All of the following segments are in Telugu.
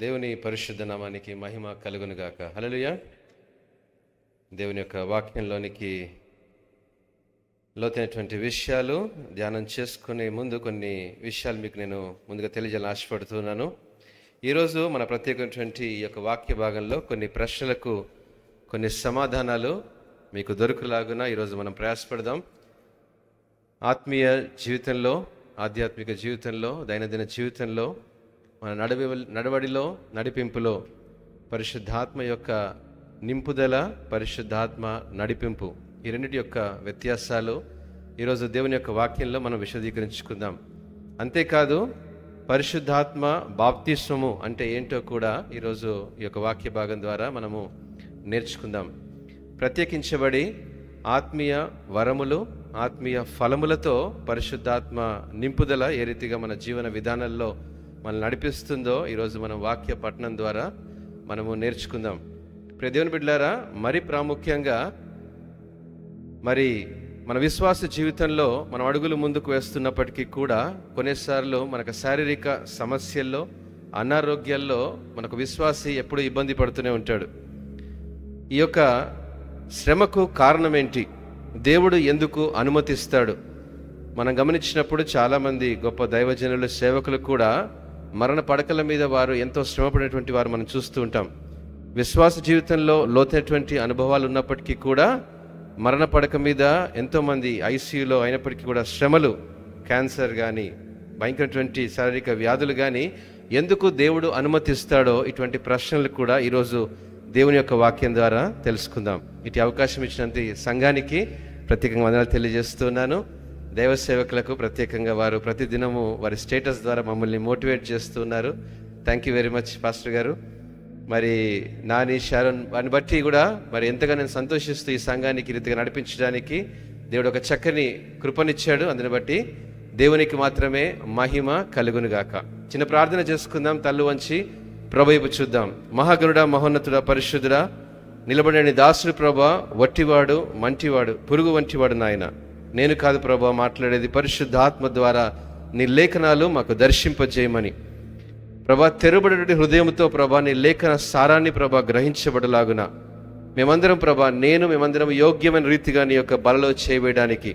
దేవుని పరిశుద్ధ నామానికి మహిమ కలుగునుగాక హలలుయ దేవుని యొక్క వాక్యంలోనికి లోతైనటువంటి విషయాలు ధ్యానం చేసుకునే ముందు కొన్ని విషయాలు మీకు నేను ముందుగా తెలియజేయాలని ఆశపడుతున్నాను ఈరోజు మన ప్రత్యేకమైనటువంటి ఈ యొక్క వాక్య భాగంలో కొన్ని ప్రశ్నలకు కొన్ని సమాధానాలు మీకు దొరుకులాగున ఈరోజు మనం ప్రయాసపడదాం ఆత్మీయ జీవితంలో ఆధ్యాత్మిక జీవితంలో దైనందిన జీవితంలో మన నడవి నడవడిలో నడిపింపులో పరిశుద్ధాత్మ యొక్క నింపుదల పరిశుద్ధాత్మ నడిపింపు ఈ రెండింటి యొక్క వ్యత్యాసాలు ఈరోజు దేవుని యొక్క వాక్యంలో మనం విశదీకరించుకుందాం అంతేకాదు పరిశుద్ధాత్మ బాప్తిస్వము అంటే ఏంటో కూడా ఈరోజు ఈ యొక్క వాక్య భాగం ద్వారా మనము నేర్చుకుందాం ప్రత్యేకించబడి ఆత్మీయ వరములు ఆత్మీయ ఫలములతో పరిశుద్ధాత్మ నింపుదల ఏ రీతిగా మన జీవన విధానంలో మనల్ని నడిపిస్తుందో ఈరోజు మనం వాక్య పఠనం ద్వారా మనము నేర్చుకుందాం ప్రదేవుని బిడ్డారా మరి ప్రాముఖ్యంగా మరి మన విశ్వాస జీవితంలో మనం అడుగులు ముందుకు వేస్తున్నప్పటికీ కూడా కొన్నిసార్లు మనకు శారీరక సమస్యల్లో అనారోగ్యాల్లో మనకు విశ్వాసి ఎప్పుడు ఇబ్బంది పడుతూనే ఉంటాడు ఈ యొక్క శ్రమకు కారణం ఏంటి దేవుడు ఎందుకు అనుమతిస్తాడు మనం గమనించినప్పుడు చాలామంది గొప్ప దైవజనులు సేవకులు కూడా మరణ పడకల మీద వారు ఎంతో శ్రమపడినటువంటి వారు మనం చూస్తూ ఉంటాం విశ్వాస జీవితంలో లోతైనటువంటి అనుభవాలు ఉన్నప్పటికీ కూడా మరణ పడక మీద ఎంతోమంది ఐసీయూలో అయినప్పటికీ కూడా శ్రమలు క్యాన్సర్ కానీ భయంకరటువంటి శారీరక వ్యాధులు కానీ ఎందుకు దేవుడు అనుమతిస్తాడో ఇటువంటి ప్రశ్నలు కూడా ఈరోజు దేవుని యొక్క వాక్యం ద్వారా తెలుసుకుందాం ఇటు అవకాశం ఇచ్చినంత సంఘానికి ప్రత్యేకంగా వందనాలు తెలియజేస్తున్నాను దేవ సేవకులకు ప్రత్యేకంగా వారు ప్రతిదినము వారి స్టేటస్ ద్వారా మమ్మల్ని మోటివేట్ చేస్తున్నారు thank you very much pastor గారు మరి నాని షారన్ వారిని బట్టి కూడా మరి ఎంతగా నేను సంతోషిస్తూ ఈ సంఘానికి రీతిగా నడిపించడానికి దేవుడు ఒక చక్కని కృపనిచ్చాడు అందుని బట్టి దేవునికి మాత్రమే మహిమ కలుగునుగాక చిన్న ప్రార్థన చేసుకుందాం తల్లు వంచి ప్రభువైపు చూద్దాం మహాగురుడ మహోన్నతుడ పరిశుద్ధుడా నిలబడని దాసుడు ప్రభ వట్టివాడు మంటివాడు పురుగు వంటివాడు నాయన నేను కాదు ప్రభా మాట్లాడేది పరిశుద్ధాత్మ ద్వారా నీ లేఖనాలు మాకు దర్శింపజేయమని ప్రభా తెరబడే హృదయంతో ప్రభా నీ లేఖన సారాన్ని ప్రభా గ్రహించబడలాగున మేమందరం ప్రభా నేను మేమందరం యోగ్యమైన రీతిగా నీ యొక్క బలలో చేయవేయడానికి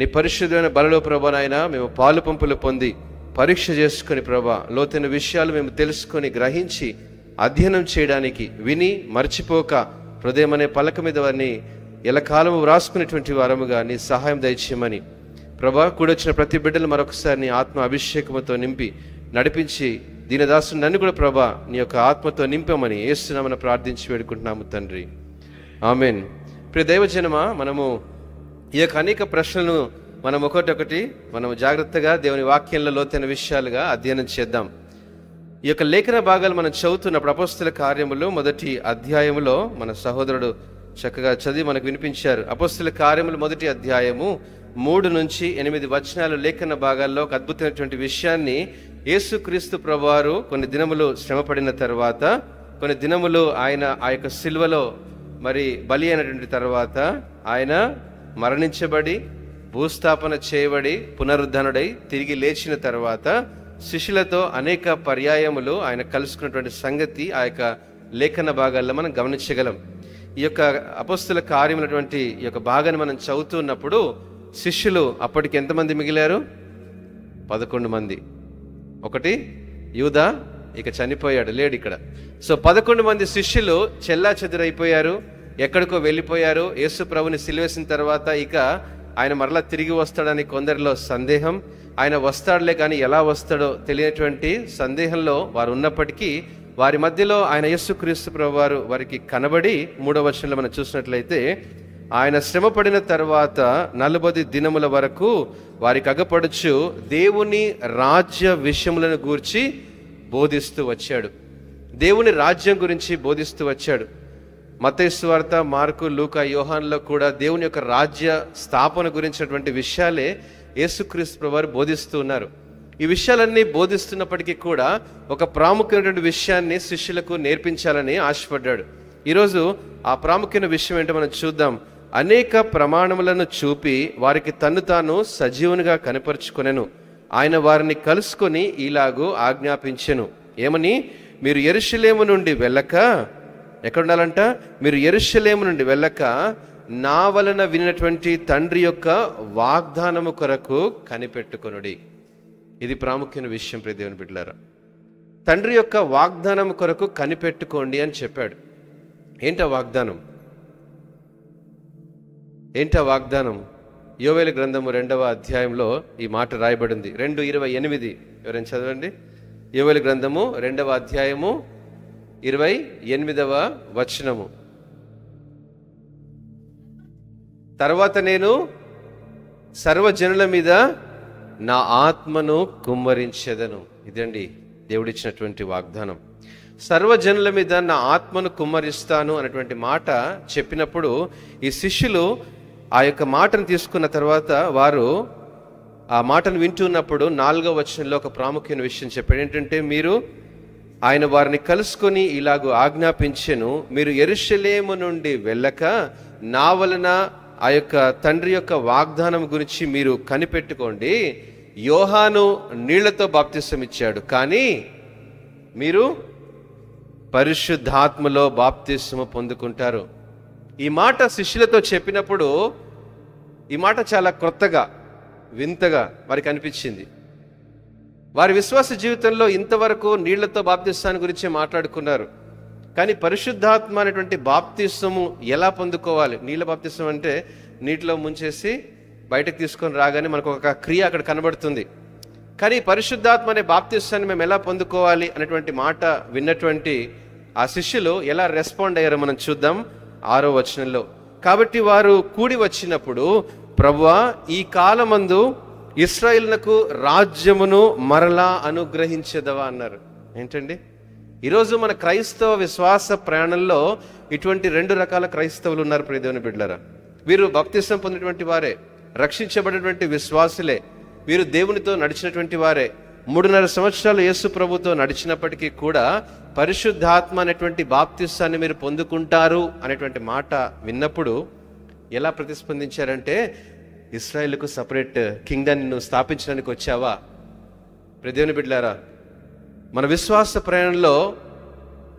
నీ పరిశుద్ధమైన బలలో ప్రభానైనా మేము పాలు పంపులు పొంది పరీక్ష చేసుకుని ప్రభా లోతైన విషయాలు మేము తెలుసుకొని గ్రహించి అధ్యయనం చేయడానికి విని మర్చిపోక హృదయం అనే పలక మీద వారిని ఎలా కాలము వ్రాసుకునేటువంటి వారముగా నీ సహాయం దయచేయమని ప్రభా కూడొచ్చిన ప్రతి బిడ్డలు మరొకసారి నీ ఆత్మ అభిషేకముతో నింపి నడిపించి దీనదాసుని నన్ను కూడా ప్రభా నీ యొక్క ఆత్మతో నింపమని ఏస్తున్నామని ప్రార్థించి వేడుకుంటున్నాము తండ్రి ఆమెన్ ప్రియ దైవజనమ మనము ఈ యొక్క అనేక ప్రశ్నలను మనం ఒకటొకటి మనం జాగ్రత్తగా దేవుని వాక్యంలో లోతైన విషయాలుగా అధ్యయనం చేద్దాం ఈ యొక్క లేఖన భాగాలు మనం చదువుతున్నప్పుడు అపస్తుల కార్యములు మొదటి అధ్యాయంలో మన సహోదరుడు చక్కగా చదివి మనకు వినిపించారు అపస్తుల కార్యములు మొదటి అధ్యాయము మూడు నుంచి ఎనిమిది వచనాలు లేఖన భాగాల్లో ఒక అద్భుతమైనటువంటి విషయాన్ని యేసుక్రీస్తు ప్రభువారు కొన్ని దినములు శ్రమపడిన తర్వాత కొన్ని దినములు ఆయన ఆ యొక్క సిల్వలో మరి బలి అయినటువంటి తర్వాత ఆయన మరణించబడి భూస్థాపన చేయబడి పునరుద్ధనుడై తిరిగి లేచిన తర్వాత శిష్యులతో అనేక పర్యాయములు ఆయన కలుసుకున్నటువంటి సంగతి ఆ యొక్క లేఖన భాగాల్లో మనం గమనించగలం ఈ యొక్క అపస్తుల కార్యములటువంటి ఈ యొక్క భాగాన్ని మనం చదువుతున్నప్పుడు శిష్యులు అప్పటికి ఎంతమంది మిగిలారు పదకొండు మంది ఒకటి యూద ఇక చనిపోయాడు లేడు ఇక్కడ సో పదకొండు మంది శిష్యులు చెల్లా చెదురైపోయారు ఎక్కడికో వెళ్ళిపోయారు యేసు ప్రభుని సిలివేసిన తర్వాత ఇక ఆయన మరలా తిరిగి వస్తాడని కొందరిలో సందేహం ఆయన వస్తాడులే కానీ ఎలా వస్తాడో తెలియనటువంటి సందేహంలో వారు ఉన్నప్పటికీ వారి మధ్యలో ఆయన యేసుక్రీస్తు ప్రభు వారు వారికి కనబడి మూడవ వర్షంలో మనం చూసినట్లయితే ఆయన శ్రమ పడిన తర్వాత నలభై దినముల వరకు వారికి అగపడుచు దేవుని రాజ్య విషయములను గూర్చి బోధిస్తూ వచ్చాడు దేవుని రాజ్యం గురించి బోధిస్తూ వచ్చాడు మతేశ్వార్త మార్కు లూక యోహాన్లో కూడా దేవుని యొక్క రాజ్య స్థాపన గురించినటువంటి విషయాలే యేసుక్రీస్తు వారు బోధిస్తూ ఉన్నారు ఈ విషయాలన్నీ బోధిస్తున్నప్పటికీ కూడా ఒక ప్రాముఖ్యమైనటువంటి విషయాన్ని శిష్యులకు నేర్పించాలని ఆశపడ్డాడు ఈరోజు ఆ ప్రాముఖ్యమైన విషయం ఏంటో మనం చూద్దాం అనేక ప్రమాణములను చూపి వారికి తన్ను తాను సజీవునిగా కనపరుచుకొనెను ఆయన వారిని కలుసుకొని ఇలాగూ ఆజ్ఞాపించెను ఏమని మీరు ఎరుషలేము నుండి వెళ్ళక ఎక్కడుండాలంట మీరు ఎరుషలేము నుండి వెళ్ళక నా వలన వినటువంటి తండ్రి యొక్క వాగ్దానము కొరకు కనిపెట్టుకొనుడి ఇది ప్రాముఖ్యమైన విషయం ప్రదేవుని బిడ్డలారా తండ్రి యొక్క వాగ్దానం కొరకు కనిపెట్టుకోండి అని చెప్పాడు ఏంట వాగ్దానం ఏంట వాగ్దానం యోవేల గ్రంథము రెండవ అధ్యాయంలో ఈ మాట రాయబడింది రెండు ఇరవై ఎనిమిది ఎవరైనా చదవండి యోవేల గ్రంథము రెండవ అధ్యాయము ఇరవై ఎనిమిదవ వచనము తర్వాత నేను సర్వజనుల మీద నా ఆత్మను కుమ్మరించెదను ఇదండి దేవుడిచ్చినటువంటి వాగ్దానం సర్వజనుల మీద నా ఆత్మను కుమ్మరిస్తాను అనేటువంటి మాట చెప్పినప్పుడు ఈ శిష్యులు ఆ యొక్క మాటను తీసుకున్న తర్వాత వారు ఆ మాటను వింటున్నప్పుడు నాలుగో వచనంలో ఒక ప్రాముఖ్యమైన విషయం చెప్పాడు ఏంటంటే మీరు ఆయన వారిని కలుసుకొని ఇలాగూ ఆజ్ఞాపించెను మీరు ఎరుషలేము నుండి వెళ్ళక నా వలన ఆ యొక్క తండ్రి యొక్క వాగ్దానం గురించి మీరు కనిపెట్టుకోండి యోహాను నీళ్లతో బాప్తిసం ఇచ్చాడు కానీ మీరు పరిశుద్ధాత్మలో బాప్తిసం పొందుకుంటారు ఈ మాట శిష్యులతో చెప్పినప్పుడు ఈ మాట చాలా క్రొత్తగా వింతగా వారికి అనిపించింది వారి విశ్వాస జీవితంలో ఇంతవరకు నీళ్లతో బాప్తిస్తాన్ని గురించి మాట్లాడుకున్నారు కానీ పరిశుద్ధాత్మ అనేటువంటి బాప్తిస్వము ఎలా పొందుకోవాలి నీళ్ళ బాప్తిస్వం అంటే నీటిలో ముంచేసి బయటకు తీసుకొని రాగానే మనకు ఒక క్రియ అక్కడ కనబడుతుంది కానీ పరిశుద్ధాత్మ అనే బాప్తిస్వాన్ని మేము ఎలా పొందుకోవాలి అనేటువంటి మాట విన్నటువంటి ఆ శిష్యులు ఎలా రెస్పాండ్ అయ్యారో మనం చూద్దాం ఆరో వచనంలో కాబట్టి వారు కూడి వచ్చినప్పుడు ప్రవ్వా ఈ కాలమందు ఇస్రాయిల్నకు రాజ్యమును మరలా అనుగ్రహించదవా అన్నారు ఏంటండి ఈరోజు మన క్రైస్తవ విశ్వాస ప్రయాణంలో ఇటువంటి రెండు రకాల క్రైస్తవులు ఉన్నారు ప్రియదేవుని బిడ్డలరా వీరు బప్తిష్టం పొందినటువంటి వారే రక్షించబడినటువంటి విశ్వాసులే వీరు దేవునితో నడిచినటువంటి వారే మూడున్నర సంవత్సరాలు యేసు ప్రభుతో నడిచినప్పటికీ కూడా పరిశుద్ధాత్మ అనేటువంటి బాప్తిస్తాన్ని మీరు పొందుకుంటారు అనేటువంటి మాట విన్నప్పుడు ఎలా ప్రతిస్పందించారంటే ఇస్రాయేల్కు సపరేట్ కింగ్డమ్ నువ్వు స్థాపించడానికి వచ్చావా ప్రదేవుని బిడ్డారా మన విశ్వాస ప్రయాణంలో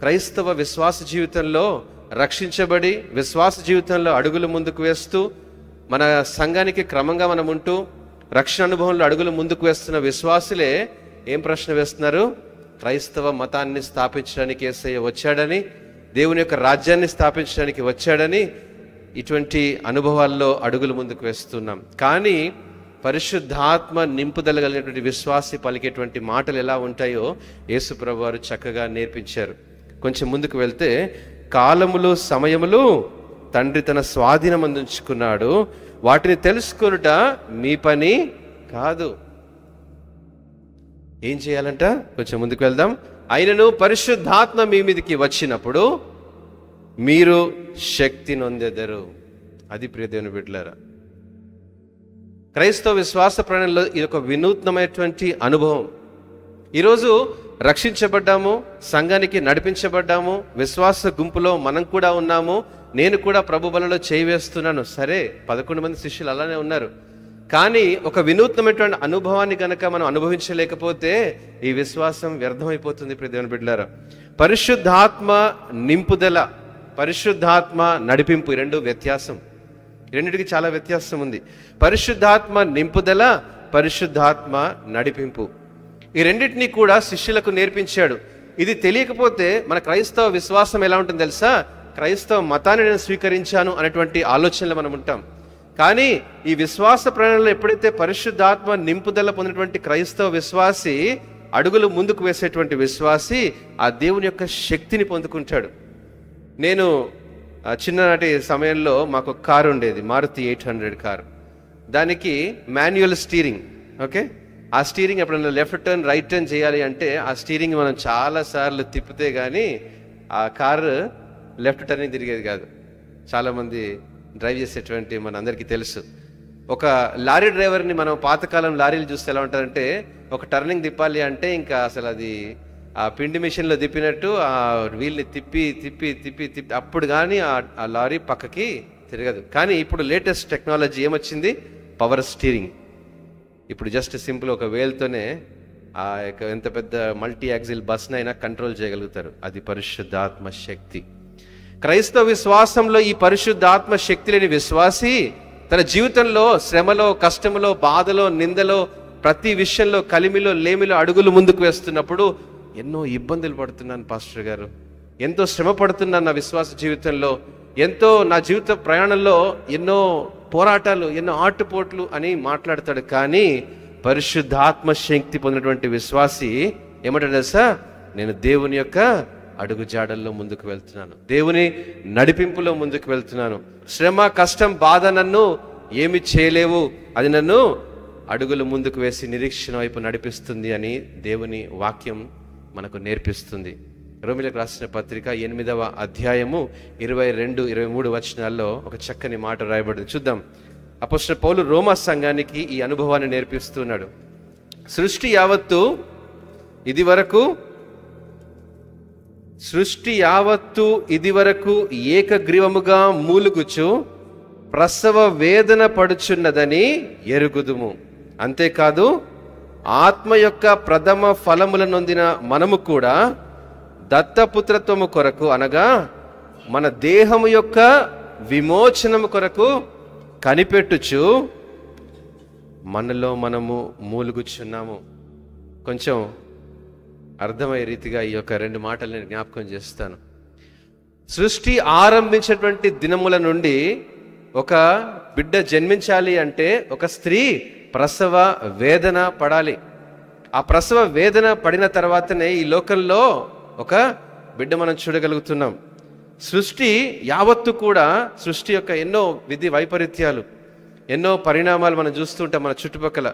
క్రైస్తవ విశ్వాస జీవితంలో రక్షించబడి విశ్వాస జీవితంలో అడుగులు ముందుకు వేస్తూ మన సంఘానికి క్రమంగా మనం ఉంటూ రక్షణ అనుభవంలో అడుగులు ముందుకు వేస్తున్న విశ్వాసులే ఏం ప్రశ్న వేస్తున్నారు క్రైస్తవ మతాన్ని స్థాపించడానికి ఏసయ్య వచ్చాడని దేవుని యొక్క రాజ్యాన్ని స్థాపించడానికి వచ్చాడని ఇటువంటి అనుభవాల్లో అడుగులు ముందుకు వేస్తున్నాం కానీ పరిశుద్ధాత్మ నింపుదల కలిగినటువంటి విశ్వాసి పలికేటువంటి మాటలు ఎలా ఉంటాయో యేసుప్రభు వారు చక్కగా నేర్పించారు కొంచెం ముందుకు వెళ్తే కాలములు సమయములు తండ్రి తన స్వాధీనం అందించుకున్నాడు వాటిని తెలుసుకున్నట మీ పని కాదు ఏం చేయాలంట కొంచెం ముందుకు వెళ్దాం ఆయనను పరిశుద్ధాత్మ మీ మీదకి వచ్చినప్పుడు మీరు శక్తి నొందెదరు అది ప్రియదేవుని బిడ్డలారా క్రైస్తవ విశ్వాస ప్రయాణంలో ఇది ఒక వినూత్నమైనటువంటి అనుభవం ఈరోజు రక్షించబడ్డాము సంఘానికి నడిపించబడ్డాము విశ్వాస గుంపులో మనం కూడా ఉన్నాము నేను కూడా ప్రభు బలలో చేయివేస్తున్నాను సరే పదకొండు మంది శిష్యులు అలానే ఉన్నారు కానీ ఒక వినూత్నమైనటువంటి అనుభవాన్ని కనుక మనం అనుభవించలేకపోతే ఈ విశ్వాసం వ్యర్థమైపోతుంది ప్రదేవని బిడ్డారా పరిశుద్ధాత్మ నింపుదల పరిశుద్ధాత్మ నడిపింపు రెండు వ్యత్యాసం రెండింటికి చాలా వ్యత్యాసం ఉంది పరిశుద్ధాత్మ నింపుదల పరిశుద్ధాత్మ నడిపింపు ఈ రెండింటినీ కూడా శిష్యులకు నేర్పించాడు ఇది తెలియకపోతే మన క్రైస్తవ విశ్వాసం ఎలా ఉంటుంది తెలుసా క్రైస్తవ మతాన్ని నేను స్వీకరించాను అనేటువంటి ఆలోచనలు మనం ఉంటాం కానీ ఈ విశ్వాస ప్రయాణంలో ఎప్పుడైతే పరిశుద్ధాత్మ నింపుదల పొందినటువంటి క్రైస్తవ విశ్వాసి అడుగులు ముందుకు వేసేటువంటి విశ్వాసి ఆ దేవుని యొక్క శక్తిని పొందుకుంటాడు నేను చిన్ననాటి సమయంలో మాకు కారు ఉండేది మారుతి ఎయిట్ హండ్రెడ్ కార్ దానికి మాన్యువల్ స్టీరింగ్ ఓకే ఆ స్టీరింగ్ ఎప్పుడైనా లెఫ్ట్ టర్న్ రైట్ టర్న్ చేయాలి అంటే ఆ స్టీరింగ్ మనం చాలాసార్లు తిప్పితే కానీ ఆ కారు లెఫ్ట్ టర్నింగ్ తిరిగేది కాదు చాలామంది డ్రైవ్ చేసేటువంటి మన అందరికీ తెలుసు ఒక లారీ డ్రైవర్ని మనం పాతకాలం లారీలు చూస్తే ఎలా ఉంటారంటే ఒక టర్నింగ్ తిప్పాలి అంటే ఇంకా అసలు అది ఆ పిండి మిషన్లో తిప్పినట్టు ఆ వీల్ని తిప్పి తిప్పి తిప్పి తిప్పి అప్పుడు కానీ ఆ లారీ పక్కకి తిరగదు కానీ ఇప్పుడు లేటెస్ట్ టెక్నాలజీ ఏమొచ్చింది పవర్ స్టీరింగ్ ఇప్పుడు జస్ట్ సింపుల్ ఒక వేల్తోనే ఆ యొక్క ఎంత పెద్ద మల్టీ యాక్సిల్ బస్నైనా కంట్రోల్ చేయగలుగుతారు అది పరిశుద్ధాత్మ శక్తి క్రైస్తవ విశ్వాసంలో ఈ పరిశుద్ధాత్మ శక్తి లేని విశ్వాసి తన జీవితంలో శ్రమలో కష్టములో బాధలో నిందలో ప్రతి విషయంలో కలిమిలో లేమిలో అడుగులు ముందుకు వేస్తున్నప్పుడు ఎన్నో ఇబ్బందులు పడుతున్నాను పాస్టర్ గారు ఎంతో శ్రమ పడుతున్నాను నా విశ్వాస జీవితంలో ఎంతో నా జీవిత ప్రయాణంలో ఎన్నో పోరాటాలు ఎన్నో ఆటుపోట్లు అని మాట్లాడతాడు కానీ పరిశుద్ధాత్మ శక్తి పొందినటువంటి విశ్వాసి ఏమంటాడు సార్ నేను దేవుని యొక్క అడుగుజాడల్లో ముందుకు వెళ్తున్నాను దేవుని నడిపింపులో ముందుకు వెళ్తున్నాను శ్రమ కష్టం బాధ నన్ను ఏమి చేయలేవు అది నన్ను అడుగులు ముందుకు వేసి నిరీక్షణ వైపు నడిపిస్తుంది అని దేవుని వాక్యం మనకు నేర్పిస్తుంది రోమిలకు రాసిన పత్రిక ఎనిమిదవ అధ్యాయము ఇరవై రెండు ఇరవై మూడు వచనాల్లో ఒక చక్కని మాట రాయబడింది చూద్దాం అపోసిన పౌలు రోమా సంఘానికి ఈ అనుభవాన్ని నేర్పిస్తున్నాడు సృష్టి యావత్తు ఇది వరకు సృష్టి యావత్తు ఇది వరకు ఏకగ్రీవముగా మూలుగుచు ప్రసవ వేదన పడుచున్నదని ఎరుగుదుము అంతేకాదు ఆత్మ యొక్క ప్రథమ ఫలములను నొందిన మనము కూడా దత్తపుత్రత్వము కొరకు అనగా మన దేహము యొక్క విమోచనము కొరకు కనిపెట్టుచు మనలో మనము మూలుగుచున్నాము కొంచెం అర్థమయ్యే రీతిగా ఈ యొక్క రెండు మాటలు నేను జ్ఞాపకం చేస్తాను సృష్టి ఆరంభించినటువంటి దినముల నుండి ఒక బిడ్డ జన్మించాలి అంటే ఒక స్త్రీ ప్రసవ వేదన పడాలి ఆ ప్రసవ వేదన పడిన తర్వాతనే ఈ లోకంలో ఒక బిడ్డ మనం చూడగలుగుతున్నాం సృష్టి యావత్తు కూడా సృష్టి యొక్క ఎన్నో విధి వైపరీత్యాలు ఎన్నో పరిణామాలు మనం చూస్తుంటాం మన చుట్టుపక్కల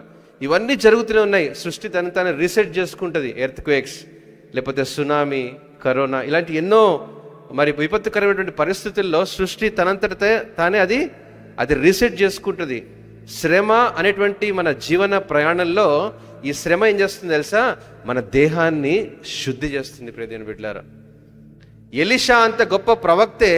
ఇవన్నీ జరుగుతూనే ఉన్నాయి సృష్టి తను తాను రీసెట్ చేసుకుంటుంది ఎర్త్ క్వేక్స్ లేకపోతే సునామీ కరోనా ఇలాంటి ఎన్నో మరి విపత్తుకరమైనటువంటి పరిస్థితుల్లో సృష్టి తనంతటే తానే అది అది రీసెట్ చేసుకుంటుంది శ్రమ అనేటువంటి మన జీవన ప్రయాణంలో ఈ శ్రమ ఏం చేస్తుంది తెలుసా మన దేహాన్ని శుద్ధి చేస్తుంది ప్రదేని బిడ్డారా ఎలిషా అంత గొప్ప ప్రవక్తే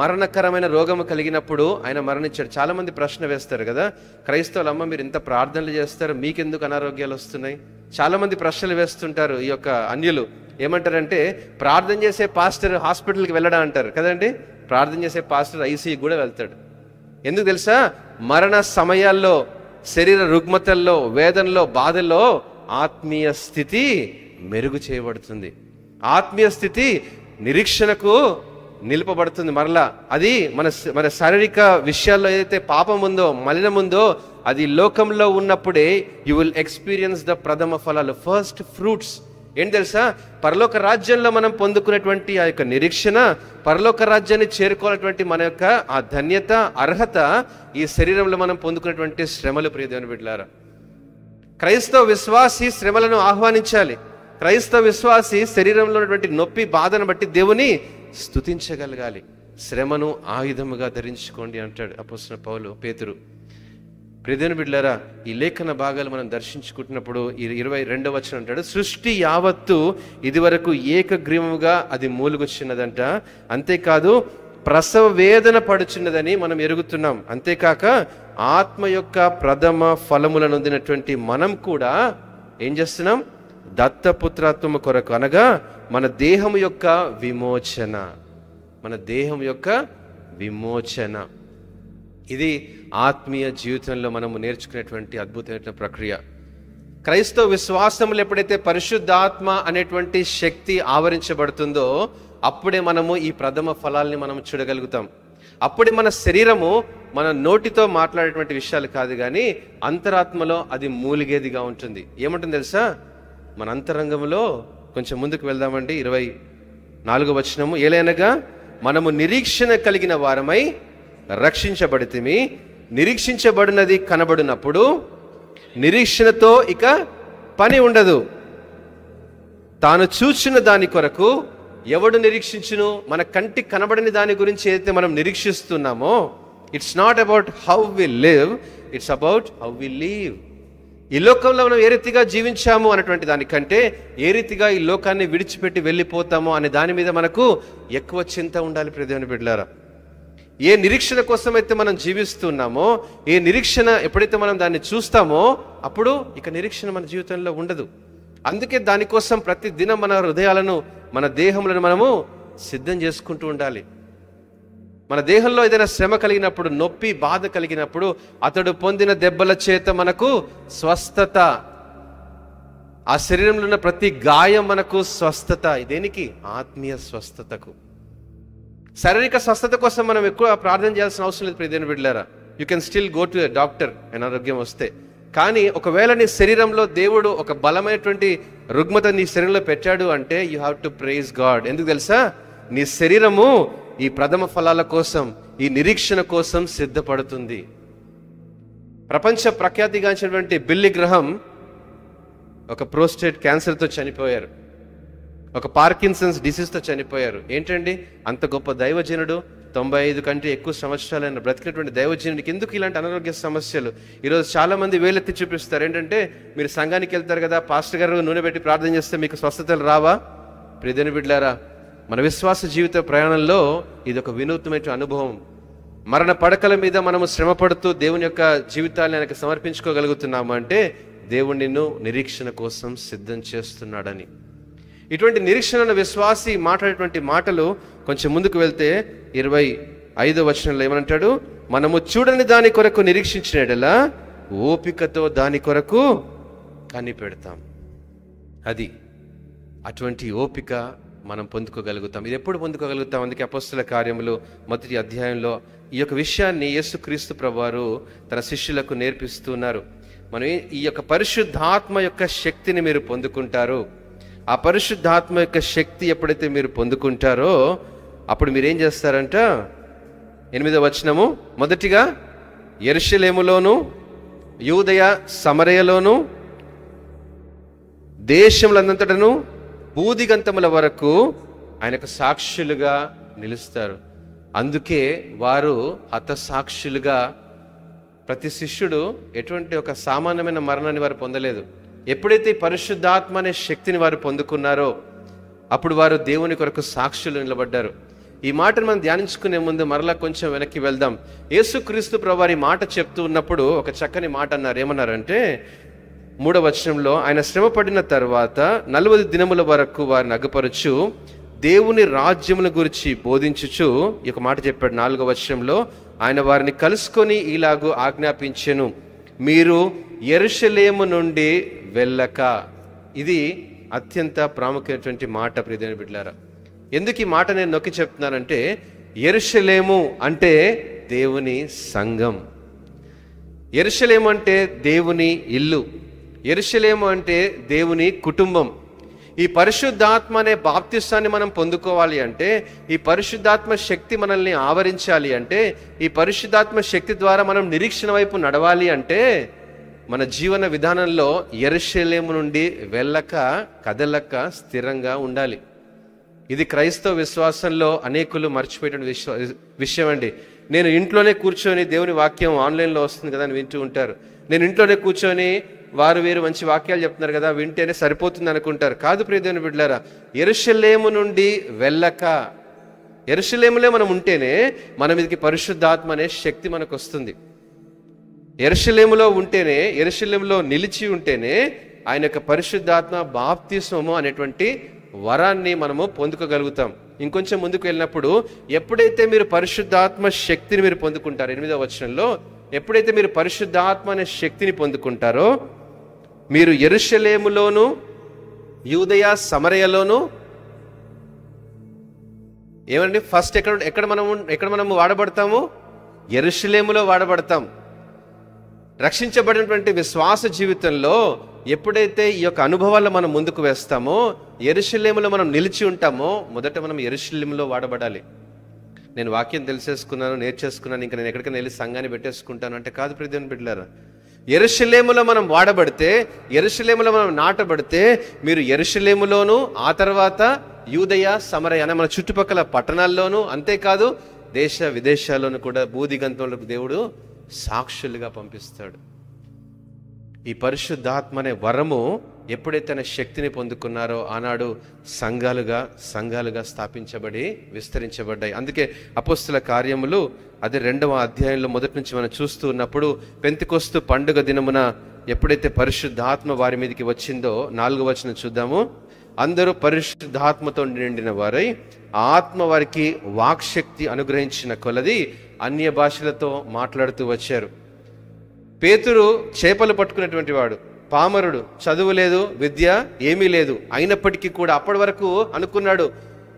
మరణకరమైన రోగం కలిగినప్పుడు ఆయన మరణించాడు చాలామంది ప్రశ్న వేస్తారు కదా క్రైస్తవులమ్మ మీరు ఇంత ప్రార్థనలు చేస్తారు మీకెందుకు అనారోగ్యాలు వస్తున్నాయి చాలామంది ప్రశ్నలు వేస్తుంటారు ఈ యొక్క అన్యులు ఏమంటారంటే ప్రార్థన చేసే పాస్టర్ హాస్పిటల్కి వెళ్ళడా అంటారు కదండి ప్రార్థన చేసే పాస్టర్ ఐసీకి కూడా వెళ్తాడు ఎందుకు తెలుసా మరణ సమయాల్లో శరీర రుగ్మతల్లో వేదనలో బాధల్లో ఆత్మీయ స్థితి మెరుగు చేయబడుతుంది ఆత్మీయ స్థితి నిరీక్షణకు నిలపబడుతుంది మరలా అది మన మన శారీరక విషయాల్లో ఏదైతే పాపం ఉందో మలినం ఉందో అది లోకంలో ఉన్నప్పుడే యు విల్ ఎక్స్పీరియన్స్ ద ప్రథమ ఫలాలు ఫస్ట్ ఫ్రూట్స్ ఏం తెలుసా పరలోక రాజ్యంలో మనం పొందుకునేటువంటి ఆ యొక్క నిరీక్షణ పరలోక రాజ్యాన్ని చేరుకోవాలటువంటి మన యొక్క ఆ ధన్యత అర్హత ఈ శరీరంలో మనం పొందుకునేటువంటి శ్రమలు ప్రియదేవుని బిడ్లారా క్రైస్తవ విశ్వాసి శ్రమలను ఆహ్వానించాలి క్రైస్తవ విశ్వాసి శరీరంలో ఉన్నటువంటి నొప్పి బాధను బట్టి దేవుని స్థుతించగలగాలి శ్రమను ఆయుధముగా ధరించుకోండి అంటాడు అపోసిన పౌలు పేతురు ప్రదేని బిడ్లరా ఈ లేఖన భాగాలు మనం దర్శించుకుంటున్నప్పుడు ఇరవై రెండవ వచ్చిన అంటాడు సృష్టి యావత్తు ఇదివరకు ఏకగ్రీవముగా అది మూలుగొచ్చినదంట అంతేకాదు ప్రసవ వేదన పడుచున్నదని మనం ఎరుగుతున్నాం అంతేకాక ఆత్మ యొక్క ప్రథమ ఫలములను అందినటువంటి మనం కూడా ఏం చేస్తున్నాం దత్తపుత్రాత్మ కొరకు అనగా మన దేహం యొక్క విమోచన మన దేహం యొక్క విమోచన ఇది ఆత్మీయ జీవితంలో మనము నేర్చుకునేటువంటి అద్భుతమైన ప్రక్రియ క్రైస్తవ విశ్వాసములు ఎప్పుడైతే పరిశుద్ధాత్మ అనేటువంటి శక్తి ఆవరించబడుతుందో అప్పుడే మనము ఈ ప్రథమ ఫలాల్ని మనం చూడగలుగుతాం అప్పుడే మన శరీరము మన నోటితో మాట్లాడేటువంటి విషయాలు కాదు కానీ అంతరాత్మలో అది మూలిగేదిగా ఉంటుంది ఏమంటుంది తెలుసా మన అంతరంగంలో కొంచెం ముందుకు వెళ్దామండి ఇరవై నాలుగు వచనము ఏలైనగా మనము నిరీక్షణ కలిగిన వారమై రక్షించబడితిమి నిరీక్షించబడినది కనబడినప్పుడు నిరీక్షణతో ఇక పని ఉండదు తాను చూచిన దాని కొరకు ఎవడు నిరీక్షించును మన కంటికి కనబడని దాని గురించి ఏదైతే మనం నిరీక్షిస్తున్నామో it's not about how we live it's about how we leave ఈ లోకంలో మనం ఏ రీతిగా జీవించాము అనేటువంటి దానికంటే ఏ రీతిగా ఈ లోకాన్ని విడిచిపెట్టి వెళ్ళిపోతామో అనే దాని మీద మనకు ఎక్కువ చింత ఉండాలి ప్రదేవిని బిడ్డారా ఏ నిరీక్షణ కోసమైతే మనం జీవిస్తున్నామో ఏ నిరీక్షణ ఎప్పుడైతే మనం దాన్ని చూస్తామో అప్పుడు ఇక నిరీక్షణ మన జీవితంలో ఉండదు అందుకే దానికోసం ప్రతి దినం మన హృదయాలను మన దేహములను మనము సిద్ధం చేసుకుంటూ ఉండాలి మన దేహంలో ఏదైనా శ్రమ కలిగినప్పుడు నొప్పి బాధ కలిగినప్పుడు అతడు పొందిన దెబ్బల చేత మనకు స్వస్థత ఆ శరీరంలో ఉన్న ప్రతి గాయం మనకు స్వస్థత దేనికి ఆత్మీయ స్వస్థతకు శారీరక స్వస్థత కోసం మనం ఎక్కువ ప్రార్థన చేయాల్సిన అవసరం లేదు ప్రతిదిన బిడ్డలారా you can still go to doctor అని ఆరోగ్యం వస్తే కానీ ఒకవేళ నీ శరీరంలో దేవుడు ఒక బలమైనటువంటి రుగ్మత నీ శరీరంలో పెట్టాడు అంటే you have to praise God ఎందుకు తెలుసా నీ శరీరము ఈ ప్రథమ ఫలాల కోసం ఈ నిరీక్షణ కోసం సిద్ధపడుతుంది ప్రపంచ ప్రఖ్యాతిగాంచినటువంటి బిల్లి గ్రహం ఒక ప్రోస్టేట్ క్యాన్సర్తో చనిపోయారు ఒక పార్కిన్సన్స్ డిసీజ్తో చనిపోయారు ఏంటండి అంత గొప్ప దైవజనుడు తొంభై ఐదు కంటే ఎక్కువ సంవత్సరాలైన బ్రతికినటువంటి దైవజనుడికి ఎందుకు ఇలాంటి అనారోగ్య సమస్యలు ఈరోజు చాలామంది వేలెత్తి చూపిస్తారు ఏంటంటే మీరు సంఘానికి వెళ్తారు కదా పాస్టర్ గారు నూనె పెట్టి ప్రార్థన చేస్తే మీకు స్వస్థతలు రావా ప్రిదని బిడ్లారా మన విశ్వాస జీవిత ప్రయాణంలో ఇది ఒక వినూత్నమైన అనుభవం మరణ పడకల మీద మనము శ్రమపడుతూ దేవుని యొక్క జీవితాన్ని ఆయనకు సమర్పించుకోగలుగుతున్నాము అంటే దేవుడు నిన్ను నిరీక్షణ కోసం సిద్ధం చేస్తున్నాడని ఇటువంటి నిరీక్షణ విశ్వాసి మాట్లాడేటువంటి మాటలు కొంచెం ముందుకు వెళ్తే ఇరవై ఐదో వచనంలో ఏమంటాడు మనము చూడని దాని కొరకు నిరీక్షించినడలా ఓపికతో దాని కొరకు కనిపెడతాం అది అటువంటి ఓపిక మనం పొందుకోగలుగుతాం ఇది ఎప్పుడు పొందుకోగలుగుతాం అందుకే అపస్తుల కార్యములు మొదటి అధ్యాయంలో ఈ యొక్క విషయాన్ని యేసుక్రీస్తు ప్రభువారు తన శిష్యులకు నేర్పిస్తున్నారు మనం ఈ యొక్క పరిశుద్ధాత్మ యొక్క శక్తిని మీరు పొందుకుంటారు ఆ పరిశుద్ధాత్మ యొక్క శక్తి ఎప్పుడైతే మీరు పొందుకుంటారో అప్పుడు మీరేం చేస్తారంట ఎనిమిదో వచనము మొదటిగా ఎరుషలేములోను యూదయ సమరయలోను దేశములందంతటను బూదిగంతముల వరకు ఆయనకు సాక్షులుగా నిలుస్తారు అందుకే వారు హతసాక్షులుగా ప్రతి శిష్యుడు ఎటువంటి ఒక సామాన్యమైన మరణాన్ని వారు పొందలేదు ఎప్పుడైతే పరిశుద్ధాత్మ అనే శక్తిని వారు పొందుకున్నారో అప్పుడు వారు దేవుని కొరకు సాక్షులు నిలబడ్డారు ఈ మాటను మనం ధ్యానించుకునే ముందు మరలా కొంచెం వెనక్కి వెళ్దాం యేసుక్రీస్తు ప్రభువారి మాట చెప్తూ ఉన్నప్పుడు ఒక చక్కని మాట అన్నారు ఏమన్నారంటే మూడవ వచనంలో ఆయన శ్రమ పడిన తర్వాత నలభై దినముల వరకు వారిని అగుపరచు దేవుని రాజ్యముల గురించి బోధించుచు ఈ ఒక మాట చెప్పాడు నాలుగవ వచనంలో ఆయన వారిని కలుసుకొని ఇలాగూ ఆజ్ఞాపించెను మీరు ఎరుషలేము నుండి వెళ్ళక ఇది అత్యంత ప్రాముఖ్యమైనటువంటి మాట ప్రియదేని బిడ్డారా ఎందుకు ఈ మాట నేను నొక్కి చెప్తున్నానంటే ఎరుషలేము అంటే దేవుని సంఘం ఎరుషలేము అంటే దేవుని ఇల్లు ఎరుషలేము అంటే దేవుని కుటుంబం ఈ పరిశుద్ధాత్మ అనే బాప్తిస్తాన్ని మనం పొందుకోవాలి అంటే ఈ పరిశుద్ధాత్మ శక్తి మనల్ని ఆవరించాలి అంటే ఈ పరిశుద్ధాత్మ శక్తి ద్వారా మనం నిరీక్షణ వైపు నడవాలి అంటే మన జీవన విధానంలో ఎరుషలేము నుండి వెళ్ళక కదలక స్థిరంగా ఉండాలి ఇది క్రైస్తవ విశ్వాసంలో అనేకులు మర్చిపోయిన విశ్వ విషయం అండి నేను ఇంట్లోనే కూర్చొని దేవుని వాక్యం ఆన్లైన్లో వస్తుంది కదా అని వింటూ ఉంటారు నేను ఇంట్లోనే కూర్చొని వారు వేరు మంచి వాక్యాలు చెప్తున్నారు కదా వింటేనే సరిపోతుంది అనుకుంటారు కాదు ప్రియదేవుని బిడ్డారా ఎరుషలేము నుండి వెళ్ళక ఎరుషలేములే మనం ఉంటేనే మన మీదకి పరిశుద్ధాత్మ అనే శక్తి మనకు వస్తుంది ఎరుశలేములో ఉంటేనే ఎరుశలేములో నిలిచి ఉంటేనే ఆయన యొక్క పరిశుద్ధాత్మ బాప్తిస్వము అనేటువంటి వరాన్ని మనము పొందుకోగలుగుతాం ఇంకొంచెం ముందుకు వెళ్ళినప్పుడు ఎప్పుడైతే మీరు పరిశుద్ధాత్మ శక్తిని మీరు పొందుకుంటారు ఎనిమిదవ వచనంలో ఎప్పుడైతే మీరు పరిశుద్ధాత్మ అనే శక్తిని పొందుకుంటారో మీరు ఎరుషలేములోను యూదయ సమరయలోను ఏమండి ఫస్ట్ ఎక్కడ ఎక్కడ మనము ఎక్కడ మనము వాడబడతాము ఎరుషలేములో వాడబడతాం రక్షించబడినటువంటి విశ్వాస జీవితంలో ఎప్పుడైతే ఈ యొక్క అనుభవాలు మనం ముందుకు వేస్తామో ఎరుశల్యములో మనం నిలిచి ఉంటామో మొదట మనం ఎరుశల్యంలో వాడబడాలి నేను వాక్యం తెలిసేసుకున్నాను నేర్చేసుకున్నాను ఇంకా నేను ఎక్కడికైనా వెళ్ళి సంఘాన్ని పెట్టేసుకుంటాను అంటే కాదు ప్రతిదిన బిడ్డలారా ఎరుశలేములో మనం వాడబడితే ఎరుశలేములో మనం నాటబడితే మీరు ఎరుశలేములోను ఆ తర్వాత యూదయ సమరయ అనే మన చుట్టుపక్కల పట్టణాల్లోనూ అంతేకాదు దేశ విదేశాల్లోనూ కూడా బూది భూదిగంతంలో దేవుడు సాక్షులుగా పంపిస్తాడు ఈ పరిశుద్ధాత్మ అనే వరము ఎప్పుడైతే తన శక్తిని పొందుకున్నారో ఆనాడు సంఘాలుగా సంఘాలుగా స్థాపించబడి విస్తరించబడ్డాయి అందుకే అపోస్తుల కార్యములు అది రెండవ అధ్యాయంలో మొదటి నుంచి మనం చూస్తూ ఉన్నప్పుడు పెంతికొస్తు పండుగ దినమున ఎప్పుడైతే పరిశుద్ధాత్మ వారి మీదకి వచ్చిందో నాలుగో వచనం చూద్దాము అందరూ పరిశుద్ధాత్మతో నిండిన వారై ఆత్మ వారికి వాక్శక్తి అనుగ్రహించిన కొలది అన్య భాషలతో మాట్లాడుతూ వచ్చారు పేతురు చేపలు పట్టుకునేటువంటి వాడు పామరుడు చదువు లేదు విద్య ఏమీ లేదు అయినప్పటికీ కూడా అప్పటి వరకు అనుకున్నాడు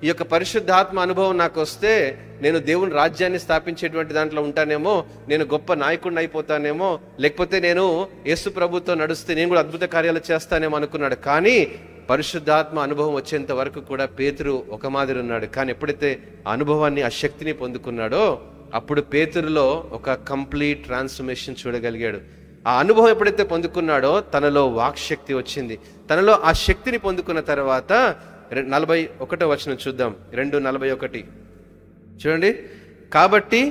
ఈ యొక్క పరిశుద్ధాత్మ అనుభవం నాకు వస్తే నేను దేవుని రాజ్యాన్ని స్థాపించేటువంటి దాంట్లో ఉంటానేమో నేను గొప్ప నాయకుడిని అయిపోతానేమో లేకపోతే నేను యేసు ప్రభుత్వం నడుస్తే నేను కూడా అద్భుత కార్యాలు చేస్తానేమో అనుకున్నాడు కానీ పరిశుద్ధాత్మ అనుభవం వచ్చేంత వరకు కూడా పేతురు ఒక మాదిరి ఉన్నాడు కానీ ఎప్పుడైతే అనుభవాన్ని ఆ శక్తిని పొందుకున్నాడో అప్పుడు పేతురులో ఒక కంప్లీట్ ట్రాన్స్ఫర్మేషన్ చూడగలిగాడు ఆ అనుభవం ఎప్పుడైతే పొందుకున్నాడో తనలో వాక్శక్తి వచ్చింది తనలో ఆ శక్తిని పొందుకున్న తర్వాత నలభై ఒకటో వచనం చూద్దాం రెండు నలభై ఒకటి చూడండి కాబట్టి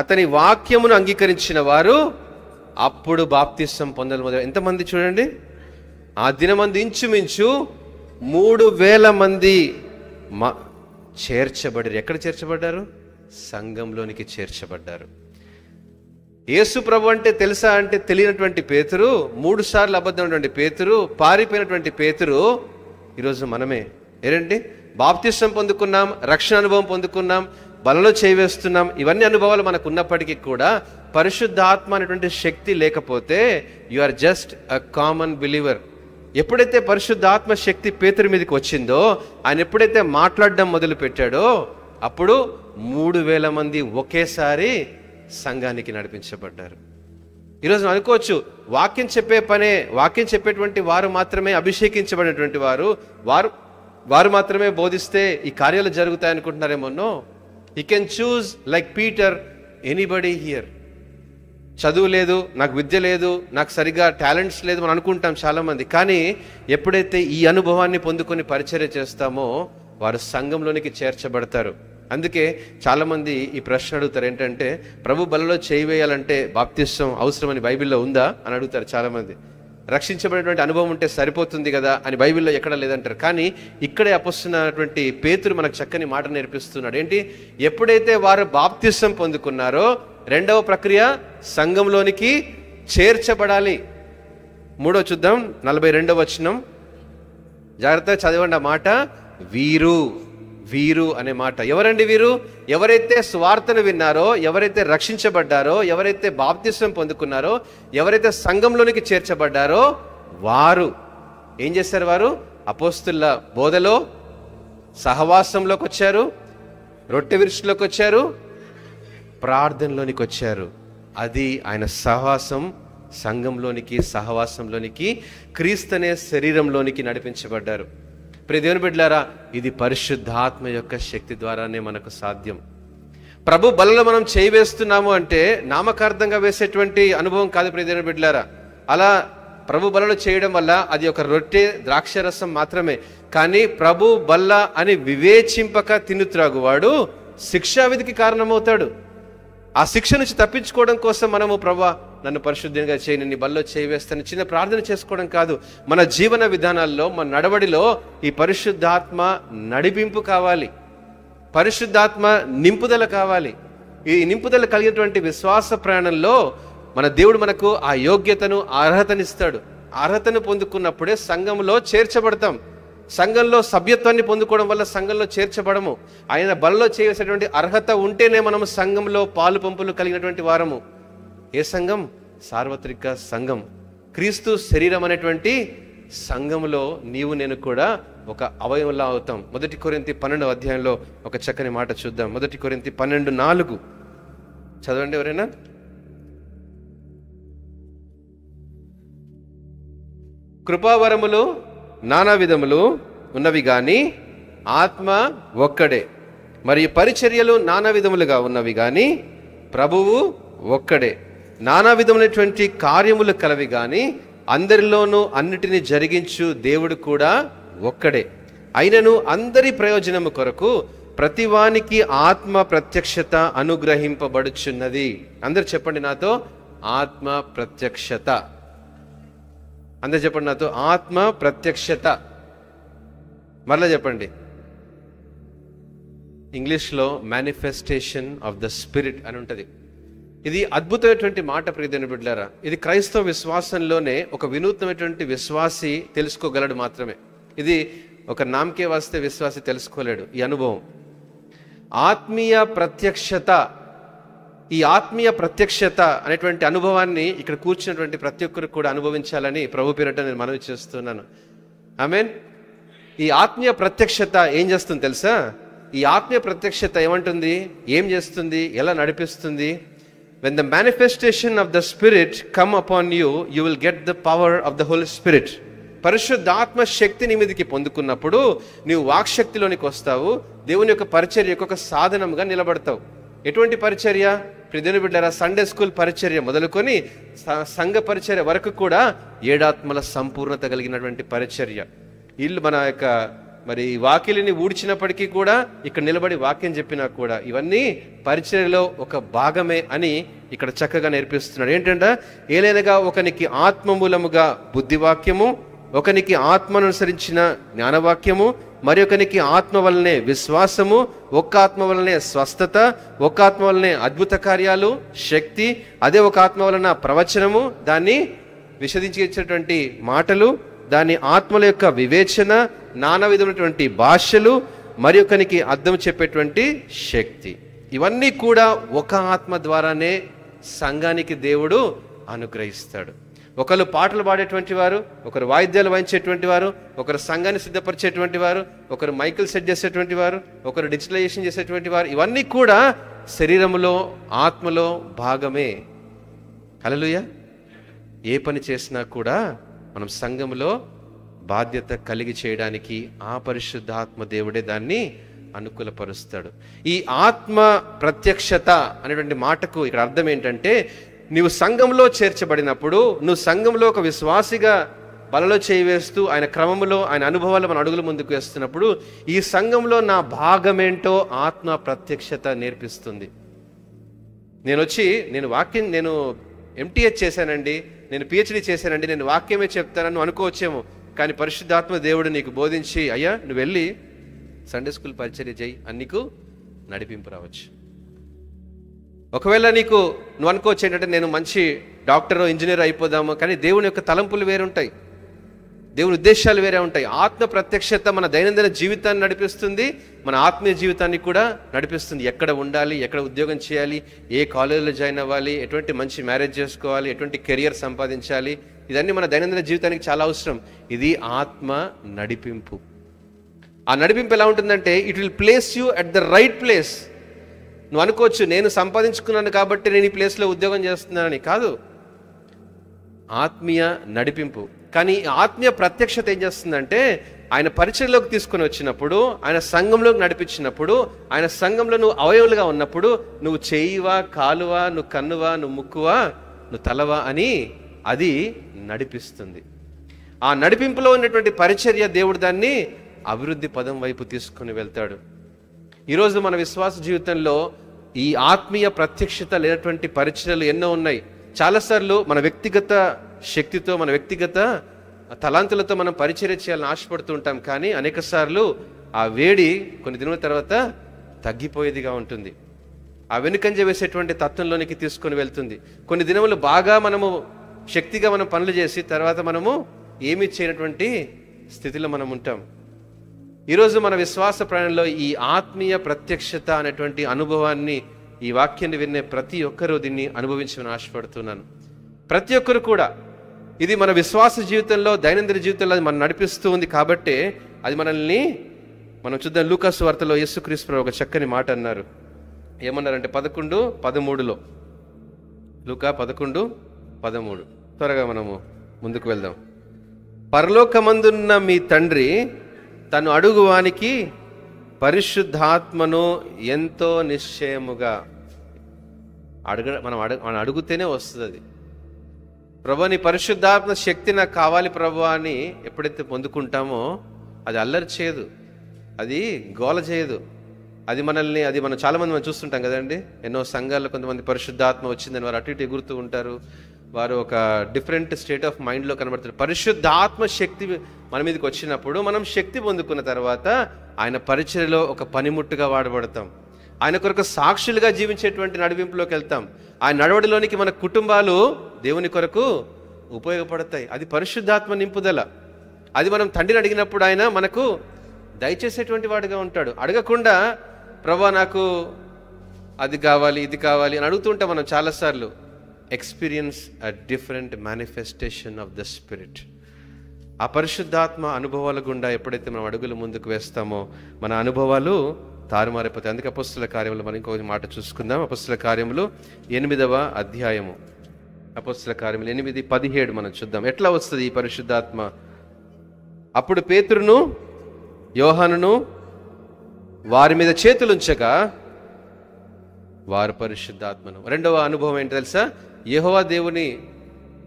అతని వాక్యమును అంగీకరించిన వారు అప్పుడు బాప్తిష్టం పొందలు మొదలు ఎంతమంది చూడండి ఆ దినమంది ఇంచుమించు మూడు వేల మంది మా చేర్చబడారు ఎక్కడ చేర్చబడ్డారు సంఘంలోనికి చేర్చబడ్డారు యేసు ప్రభు అంటే తెలుసా అంటే తెలియనటువంటి పేతురు మూడు సార్లు అబద్ధమైనటువంటి పేతురు పారిపోయినటువంటి పేతురు ఈరోజు మనమే ఏరండి బాప్తిష్టం పొందుకున్నాం రక్షణ అనుభవం పొందుకున్నాం బలలో చేవేస్తున్నాం ఇవన్నీ అనుభవాలు మనకు ఉన్నప్పటికీ కూడా పరిశుద్ధాత్మ అనేటువంటి శక్తి లేకపోతే you are just a common believer ఎప్పుడైతే పరిశుద్ధాత్మ శక్తి పేతురు మీదకి వచ్చిందో ఆయన ఎప్పుడైతే మాట్లాడడం మొదలు పెట్టాడో అప్పుడు మూడు వేల మంది ఒకేసారి సంఘానికి నడిపించబడ్డారు ఈరోజు అనుకోవచ్చు వాక్యం చెప్పే పనే వాక్యం చెప్పేటువంటి వారు మాత్రమే అభిషేకించబడినటువంటి వారు వారు వారు మాత్రమే బోధిస్తే ఈ కార్యాలు జరుగుతాయనుకుంటున్నారేమోనో you can choose like Peter anybody here చదువు లేదు నాకు విద్య లేదు నాకు సరిగా టాలెంట్స్ లేదు మనం అనుకుంటాం చాలామంది కానీ ఎప్పుడైతే ఈ అనుభవాన్ని పొందుకొని పరిచర్య చేస్తామో వారు సంఘంలోనికి చేర్చబడతారు అందుకే చాలామంది ఈ ప్రశ్న అడుగుతారు ఏంటంటే ప్రభు బలలో చేయి వేయాలంటే బాప్తిష్టం అవసరమని బైబిల్లో ఉందా అని అడుగుతారు చాలామంది రక్షించబడినటువంటి అనుభవం ఉంటే సరిపోతుంది కదా అని బైబిల్లో ఎక్కడ లేదంటారు కానీ ఇక్కడే అపస్తున్నటువంటి పేతురు మనకు చక్కని మాట నేర్పిస్తున్నాడు ఏంటి ఎప్పుడైతే వారు బాప్తిసం పొందుకున్నారో రెండవ ప్రక్రియ సంఘంలోనికి చేర్చబడాలి మూడో చూద్దాం నలభై రెండవ వచనం జాగ్రత్తగా చదవండి ఆ మాట వీరు వీరు అనే మాట ఎవరండి వీరు ఎవరైతే స్వార్థను విన్నారో ఎవరైతే రక్షించబడ్డారో ఎవరైతే బాప్తిస్వం పొందుకున్నారో ఎవరైతే సంఘంలోనికి చేర్చబడ్డారో వారు ఏం చేశారు వారు అపోస్తుల బోధలో సహవాసంలోకి వచ్చారు రొట్టె విరుషులోకి వచ్చారు ప్రార్థనలోనికి వచ్చారు అది ఆయన సహవాసం సంఘంలోనికి సహవాసంలోనికి క్రీస్తనే శరీరంలోనికి నడిపించబడ్డారు ప్రదేవుని బిడ్డలారా ఇది పరిశుద్ధాత్మ యొక్క శక్తి ద్వారానే మనకు సాధ్యం ప్రభు బలలు మనం చేయివేస్తున్నాము అంటే నామకార్థంగా వేసేటువంటి అనుభవం కాదు ప్రదేవుని బిడ్డలారా అలా ప్రభు బలలు చేయడం వల్ల అది ఒక రొట్టె ద్రాక్షరసం మాత్రమే కానీ ప్రభు బల్ల అని వివేచింపక తినుత్రాగువాడు శిక్షావిధికి కారణమవుతాడు ఆ శిక్ష నుంచి తప్పించుకోవడం కోసం మనము ప్రభా నన్ను పరిశుద్ధంగా చేయి నేను బల్లో చేయివేస్తాను చిన్న ప్రార్థన చేసుకోవడం కాదు మన జీవన విధానాల్లో మన నడవడిలో ఈ పరిశుద్ధాత్మ నడిపింపు కావాలి పరిశుద్ధాత్మ నింపుదల కావాలి ఈ నింపుదల కలిగినటువంటి విశ్వాస ప్రయాణంలో మన దేవుడు మనకు ఆ యోగ్యతను అర్హతనిస్తాడు అర్హతను పొందుకున్నప్పుడే సంఘంలో చేర్చబడతాం సంఘంలో సభ్యత్వాన్ని పొందుకోవడం వల్ల సంఘంలో చేర్చబడము ఆయన బలలో చేసేటువంటి అర్హత ఉంటేనే మనం సంఘంలో పాలు పంపులు కలిగినటువంటి వారము ఏ సంఘం సార్వత్రిక సంఘం క్రీస్తు శరీరం అనేటువంటి సంఘంలో నీవు నేను కూడా ఒక అవయవంలా అవుతాం మొదటి కొరింతి పన్నెండు అధ్యాయంలో ఒక చక్కని మాట చూద్దాం మొదటి కొరింతి పన్నెండు నాలుగు చదవండి ఎవరైనా కృపావరములు నానా విధములు ఉన్నవి కానీ ఆత్మ ఒక్కడే మరియు పరిచర్యలు నానా విధములుగా ఉన్నవి కానీ ప్రభువు ఒక్కడే నానా విధములైనటువంటి కార్యములు కలవి కానీ అందరిలోనూ అన్నిటినీ జరిగించు దేవుడు కూడా ఒక్కడే అయినను అందరి ప్రయోజనము కొరకు ప్రతివానికి ఆత్మ ప్రత్యక్షత అనుగ్రహింపబడుచున్నది అందరు చెప్పండి నాతో ఆత్మ ప్రత్యక్షత అందరు చెప్పండి నాతో ఆత్మ ప్రత్యక్షత మరలా చెప్పండి ఇంగ్లీష్లో మేనిఫెస్టేషన్ ఆఫ్ ద స్పిరిట్ అని ఉంటుంది ఇది అద్భుతమైనటువంటి మాట ప్రియదైన బిడ్డారా ఇది క్రైస్తవ విశ్వాసంలోనే ఒక వినూత్నమైనటువంటి విశ్వాసి తెలుసుకోగలడు మాత్రమే ఇది ఒక నామకే వాస్తే విశ్వాసి తెలుసుకోలేడు ఈ అనుభవం ఆత్మీయ ప్రత్యక్షత ఈ ఆత్మీయ ప్రత్యక్షత అనేటువంటి అనుభవాన్ని ఇక్కడ కూర్చున్నటువంటి ప్రతి ఒక్కరికి కూడా అనుభవించాలని ప్రభు పేరట నేను మనవి చేస్తున్నాను ఐ మీన్ ఈ ఆత్మీయ ప్రత్యక్షత ఏం చేస్తుంది తెలుసా ఈ ఆత్మీయ ప్రత్యక్షత ఏమంటుంది ఏం చేస్తుంది ఎలా నడిపిస్తుంది when the manifestation of the Spirit come upon you you will get the power of the holy spirit పరిశుద్ధాత్మ శక్తిని మీదకి పొందుకున్నప్పుడు నీవు వాక్శక్తిలోనికి వస్తావు దేవుని యొక్క పరిచర్య యొక్క సాధనంగా నిలబడతావు ఎటువంటి పరిచర్య ప్రతిని బిడ్డారా సండే స్కూల్ పరిచర్య మొదలుకొని సంఘ పరిచర్య వరకు కూడా ఏడాత్మల సంపూర్ణత కలిగినటువంటి పరిచర్య ఇల్లు మన యొక్క మరి ఈ వాకిలిని ఊడ్చినప్పటికీ కూడా ఇక్కడ నిలబడి వాక్యం చెప్పినా కూడా ఇవన్నీ పరిచర్యలో ఒక భాగమే అని ఇక్కడ చక్కగా నేర్పిస్తున్నాడు ఏంటంటే ఏలైనగా ఒకనికి ఆత్మమూలముగా బుద్ధివాక్యము ఒకనికి ఆత్మనుసరించిన జ్ఞానవాక్యము మరి ఒకనికి ఆత్మ వలనే విశ్వాసము ఒక్క ఆత్మ వలనే స్వస్థత ఒక్క ఆత్మ వలనే అద్భుత కార్యాలు శక్తి అదే ఒక ఆత్మ వలన ప్రవచనము దాన్ని విషదించేటటువంటి మాటలు దాని ఆత్మల యొక్క వివేచన నానా విధమైనటువంటి భాషలు మరి ఒకరికి అర్థం చెప్పేటువంటి శక్తి ఇవన్నీ కూడా ఒక ఆత్మ ద్వారానే సంఘానికి దేవుడు అనుగ్రహిస్తాడు ఒకరు పాటలు పాడేటువంటి వారు ఒకరు వాయిద్యాలు వాయించేటువంటి వారు ఒకరు సంఘాన్ని సిద్ధపరిచేటువంటి వారు ఒకరు మైకిల్ సెట్ చేసేటువంటి వారు ఒకరు డిజిటలైజేషన్ చేసేటువంటి వారు ఇవన్నీ కూడా శరీరంలో ఆత్మలో భాగమే కలలుయ ఏ పని చేసినా కూడా మనం సంఘంలో బాధ్యత కలిగి చేయడానికి ఆ పరిశుద్ధాత్మ దేవుడే దాన్ని అనుకూలపరుస్తాడు ఈ ఆత్మ ప్రత్యక్షత అనేటువంటి మాటకు ఇక్కడ అర్థం ఏంటంటే నువ్వు సంఘంలో చేర్చబడినప్పుడు నువ్వు సంఘంలో ఒక విశ్వాసిగా బలలో చేయివేస్తూ ఆయన క్రమంలో ఆయన అనుభవాలు మన అడుగుల ముందుకు వేస్తున్నప్పుడు ఈ సంఘంలో నా భాగమేంటో ఆత్మ ప్రత్యక్షత నేర్పిస్తుంది నేను వచ్చి నేను వాక్యం నేను ఎంటీహెచ్ చేశానండి నేను పిహెచ్డి చేశానండి నేను వాక్యమే చెప్తానని అనుకోవచ్చేమో కానీ పరిశుద్ధాత్మ దేవుడు నీకు బోధించి అయ్యా నువ్వు వెళ్ళి సండే స్కూల్ పరిచర్య చేయి అన్నీకు నీకు నడిపింపు రావచ్చు ఒకవేళ నీకు నువ్వు అనుకోవచ్చు ఏంటంటే నేను మంచి డాక్టర్ ఇంజనీర్ అయిపోదాము కానీ దేవుని యొక్క తలంపులు వేరుంటాయి దేవుని ఉద్దేశాలు వేరే ఉంటాయి ఆత్మ ప్రత్యక్షత మన దైనందిన జీవితాన్ని నడిపిస్తుంది మన ఆత్మీయ జీవితాన్ని కూడా నడిపిస్తుంది ఎక్కడ ఉండాలి ఎక్కడ ఉద్యోగం చేయాలి ఏ కాలేజీలో జాయిన్ అవ్వాలి ఎటువంటి మంచి మ్యారేజ్ చేసుకోవాలి ఎటువంటి కెరియర్ సంపాదించాలి ఇదన్నీ మన దైనందిన జీవితానికి చాలా అవసరం ఇది ఆత్మ నడిపింపు ఆ నడిపింపు ఎలా ఉంటుందంటే it will place you at the right place నువ్వు అనుకోవచ్చు నేను సంపాదించుకున్నాను కాబట్టి నేను ఈ ప్లేస్లో ఉద్యోగం చేస్తున్నానని కాదు ఆత్మీయ నడిపింపు కానీ ఆత్మీయ ప్రత్యక్షత ఏం చేస్తుందంటే ఆయన పరిచయంలోకి తీసుకుని వచ్చినప్పుడు ఆయన సంఘంలోకి నడిపించినప్పుడు ఆయన సంఘంలో నువ్వు అవయవులుగా ఉన్నప్పుడు నువ్వు చేయివా కాలువా నువ్వు కన్నువా నువ్వు ముక్కువా నువ్వు తలవా అని అది నడిపిస్తుంది ఆ నడిపింపులో ఉన్నటువంటి పరిచర్య దేవుడు దాన్ని అభివృద్ధి పదం వైపు తీసుకుని వెళ్తాడు ఈరోజు మన విశ్వాస జీవితంలో ఈ ఆత్మీయ ప్రత్యక్షత లేనటువంటి పరిచయలు ఎన్నో ఉన్నాయి చాలాసార్లు మన వ్యక్తిగత శక్తితో మన వ్యక్తిగత తలాంతులతో మనం పరిచర్య చేయాలని ఆశపడుతూ ఉంటాం కానీ అనేక ఆ వేడి కొన్ని దినాల తర్వాత తగ్గిపోయేదిగా ఉంటుంది ఆ వెనుకంజ వేసేటువంటి తత్వంలోనికి తీసుకొని వెళ్తుంది కొన్ని దినములు బాగా మనము శక్తిగా మనం పనులు చేసి తర్వాత మనము ఏమీ చేయనటువంటి స్థితిలో మనం ఉంటాం ఈరోజు మన విశ్వాస ప్రయాణంలో ఈ ఆత్మీయ ప్రత్యక్షత అనేటువంటి అనుభవాన్ని ఈ వాక్యాన్ని విన్నే ప్రతి ఒక్కరూ దీన్ని అనుభవించమని ఆశపడుతున్నాను ప్రతి ఒక్కరు కూడా ఇది మన విశ్వాస జీవితంలో దైనందిన జీవితంలో అది మనం నడిపిస్తూ ఉంది కాబట్టి అది మనల్ని మనం చూద్దాం లూకాసు వార్తలో యేసుక్రీస్తు ఒక చక్కని మాట అన్నారు ఏమన్నారంటే పదకొండు పదమూడులో లూకా పదకొండు పదమూడు త్వరగా మనము ముందుకు వెళ్దాం పరలోకమందున్న మీ తండ్రి తను అడుగువానికి పరిశుద్ధాత్మను ఎంతో నిశ్చయముగా అడగ మనం అడుగు మనం అడుగుతేనే వస్తుంది అది ప్రభు నీ పరిశుద్ధాత్మ శక్తి నాకు కావాలి ప్రభు అని ఎప్పుడైతే పొందుకుంటామో అది అల్లరి చేయదు అది గోల చేయదు అది మనల్ని అది మనం చాలామంది మనం చూస్తుంటాం కదండి ఎన్నో సంఘాల్లో కొంతమంది పరిశుద్ధాత్మ వచ్చిందని వారు అటు ఇటు ఎగురుతూ ఉంటారు వారు ఒక డిఫరెంట్ స్టేట్ ఆఫ్ మైండ్లో కనబడతారు పరిశుద్ధాత్మ శక్తి మన మీదకి వచ్చినప్పుడు మనం శక్తి పొందుకున్న తర్వాత ఆయన పరిచయలో ఒక పనిముట్టుగా వాడబడతాం ఆయన కొరకు సాక్షులుగా జీవించేటువంటి నడిపింపులోకి వెళ్తాం ఆయన నడవడిలోనికి మన కుటుంబాలు దేవుని కొరకు ఉపయోగపడతాయి అది పరిశుద్ధాత్మ నింపుదల అది మనం తండ్రిని అడిగినప్పుడు ఆయన మనకు దయచేసేటువంటి వాడుగా ఉంటాడు అడగకుండా ప్రభా నాకు అది కావాలి ఇది కావాలి అని అడుగుతుంటాం మనం చాలాసార్లు experience a different manifestation of the spirit ఆ పరిశుద్ధాత్మ అనుభవాల గుండా ఎప్పుడైతే మనం అడుగులు ముందుకు వేస్తామో మన అనుభవాలు తారుమారైపోతాయి అందుకే అపస్తుల కార్యంలో మనం ఇంకొక మాట చూసుకుందాం అపస్తుల కార్యములు ఎనిమిదవ అధ్యాయము అపస్తుల కార్యములు ఎనిమిది పదిహేడు మనం చూద్దాం ఎట్లా వస్తుంది ఈ పరిశుద్ధాత్మ అప్పుడు పేతురును యోహనును వారి మీద చేతులుంచగా వారు పరిశుద్ధాత్మను రెండవ అనుభవం ఏంటి తెలుసా యహోవా దేవుని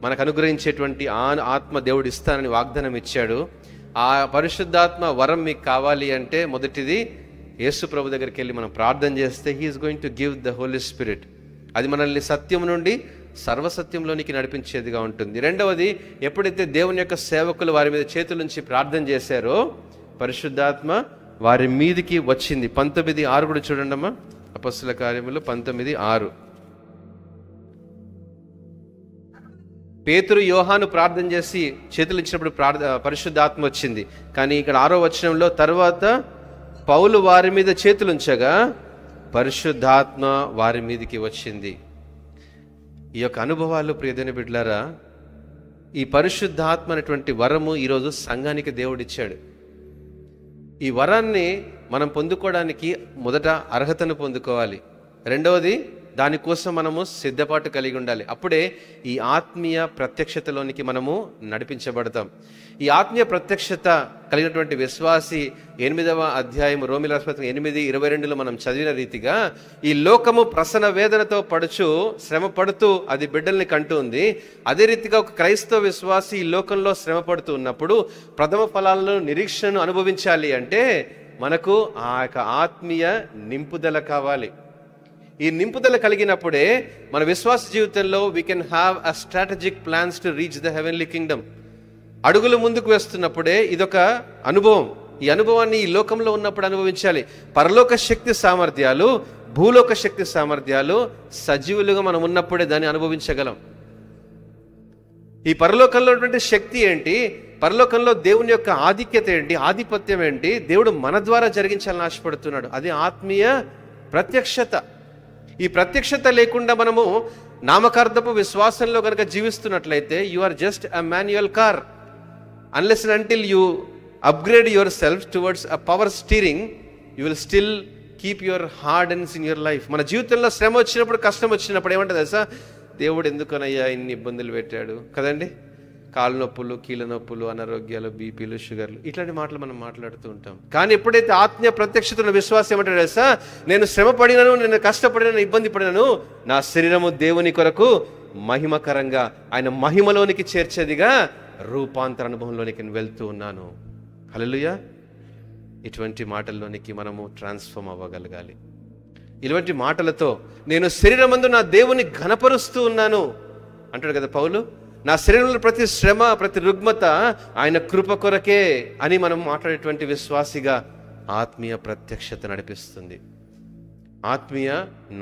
మనకు అనుగ్రహించేటువంటి ఆ ఆత్మ దేవుడు ఇస్తానని వాగ్దానం ఇచ్చాడు ఆ పరిశుద్ధాత్మ వరం మీకు కావాలి అంటే మొదటిది యేసు ప్రభు దగ్గరికి వెళ్ళి మనం ప్రార్థన చేస్తే he's going to give the holy spirit అది మనల్ని సత్యం నుండి సర్వసత్యంలోనికి నడిపించేదిగా ఉంటుంది రెండవది ఎప్పుడైతే దేవుని యొక్క సేవకులు వారి మీద చేతుల నుంచి ప్రార్థన చేశారో పరిశుద్ధాత్మ వారి మీదికి వచ్చింది పంతొమ్మిది ఆరు కూడా చూడండమ్మా అపస్సుల కార్యములు పంతొమ్మిది ఆరు పేతురు యోహాను ప్రార్థన చేసి చేతులు ఇచ్చినప్పుడు ప్రార్థ పరిశుద్ధాత్మ వచ్చింది కానీ ఇక్కడ ఆరో వచనంలో తర్వాత పౌలు వారి మీద చేతులుంచగా పరిశుద్ధాత్మ వారి మీదకి వచ్చింది ఈ యొక్క అనుభవాలు ప్రియదైన బిడ్లారా ఈ పరిశుద్ధాత్మ అనేటువంటి వరము ఈరోజు సంఘానికి దేవుడిచ్చాడు ఈ వరాన్ని మనం పొందుకోవడానికి మొదట అర్హతను పొందుకోవాలి రెండవది దానికోసం మనము సిద్ధపాటు కలిగి ఉండాలి అప్పుడే ఈ ఆత్మీయ ప్రత్యక్షతలోనికి మనము నడిపించబడతాం ఈ ఆత్మీయ ప్రత్యక్షత కలిగినటువంటి విశ్వాసి ఎనిమిదవ అధ్యాయం రోమిల ఎనిమిది ఇరవై రెండులో మనం చదివిన రీతిగా ఈ లోకము ప్రసన్న వేదనతో పడుచు శ్రమ పడుతూ అది బిడ్డల్ని కంటూ ఉంది అదే రీతిగా ఒక క్రైస్తవ విశ్వాసి ఈ లోకంలో శ్రమ పడుతూ ఉన్నప్పుడు ప్రథమ ఫలాలను నిరీక్షను అనుభవించాలి అంటే మనకు ఆ యొక్క ఆత్మీయ నింపుదల కావాలి ఈ నింపుదల కలిగినప్పుడే మన విశ్వాస జీవితంలో we can have a strategic plans to reach the heavenly kingdom అడుగులు ముందుకు వేస్తున్నప్పుడే ఇదొక అనుభవం ఈ అనుభవాన్ని ఈ లోకంలో ఉన్నప్పుడు అనుభవించాలి పరలోక శక్తి సామర్థ్యాలు భూలోక శక్తి సామర్థ్యాలు సజీవులుగా మనం ఉన్నప్పుడే దాన్ని అనుభవించగలం ఈ పరలోకంలో ఉన్నటువంటి శక్తి ఏంటి పరలోకంలో దేవుని యొక్క ఆధిక్యత ఏంటి ఆధిపత్యం ఏంటి దేవుడు మన ద్వారా జరిగించాలని ఆశపడుతున్నాడు అది ఆత్మీయ ప్రత్యక్షత ఈ ప్రత్యక్షత లేకుండా మనము నామకార్థపు విశ్వాసంలో కనుక జీవిస్తున్నట్లయితే you are just a manual car unless until you upgrade yourself towards a power steering you will still keep your hardens in your life మన జీవితంలో శ్రమ వచ్చినప్పుడు కష్టం వచ్చినప్పుడు ఏమంటుంది తెలుసా దేవుడు ఎందుకనయ్యా ఇన్ని ఇబ్బందులు పెట్టాడు కదండి కాళ్ళ నొప్పులు కీళ్ళ నొప్పులు అనారోగ్యాలు బీపీలు షుగర్లు ఇట్లాంటి మాటలు మనం మాట్లాడుతూ ఉంటాం కానీ ఎప్పుడైతే ఆత్మీయ ప్రత్యక్షత విశ్వాసం ఏమంటాడు తెలుసా నేను శ్రమ పడినను నేను కష్టపడినను ఇబ్బంది పడినను నా శరీరము దేవుని కొరకు మహిమకరంగా ఆయన మహిమలోనికి చేర్చేదిగా రూపాంతర అనుభవంలోనికి నేను వెళ్తూ ఉన్నాను హలలుయా ఇటువంటి మాటల్లోనికి మనము ట్రాన్స్ఫామ్ అవ్వగలగాలి ఇటువంటి మాటలతో నేను శరీరమందు నా దేవుని ఘనపరుస్తూ ఉన్నాను అంటాడు కదా పౌలు నా శరీరంలో ప్రతి శ్రమ ప్రతి రుగ్మత ఆయన కృప కొరకే అని మనం మాట్లాడేటువంటి విశ్వాసిగా ఆత్మీయ ప్రత్యక్షత నడిపిస్తుంది ఆత్మీయ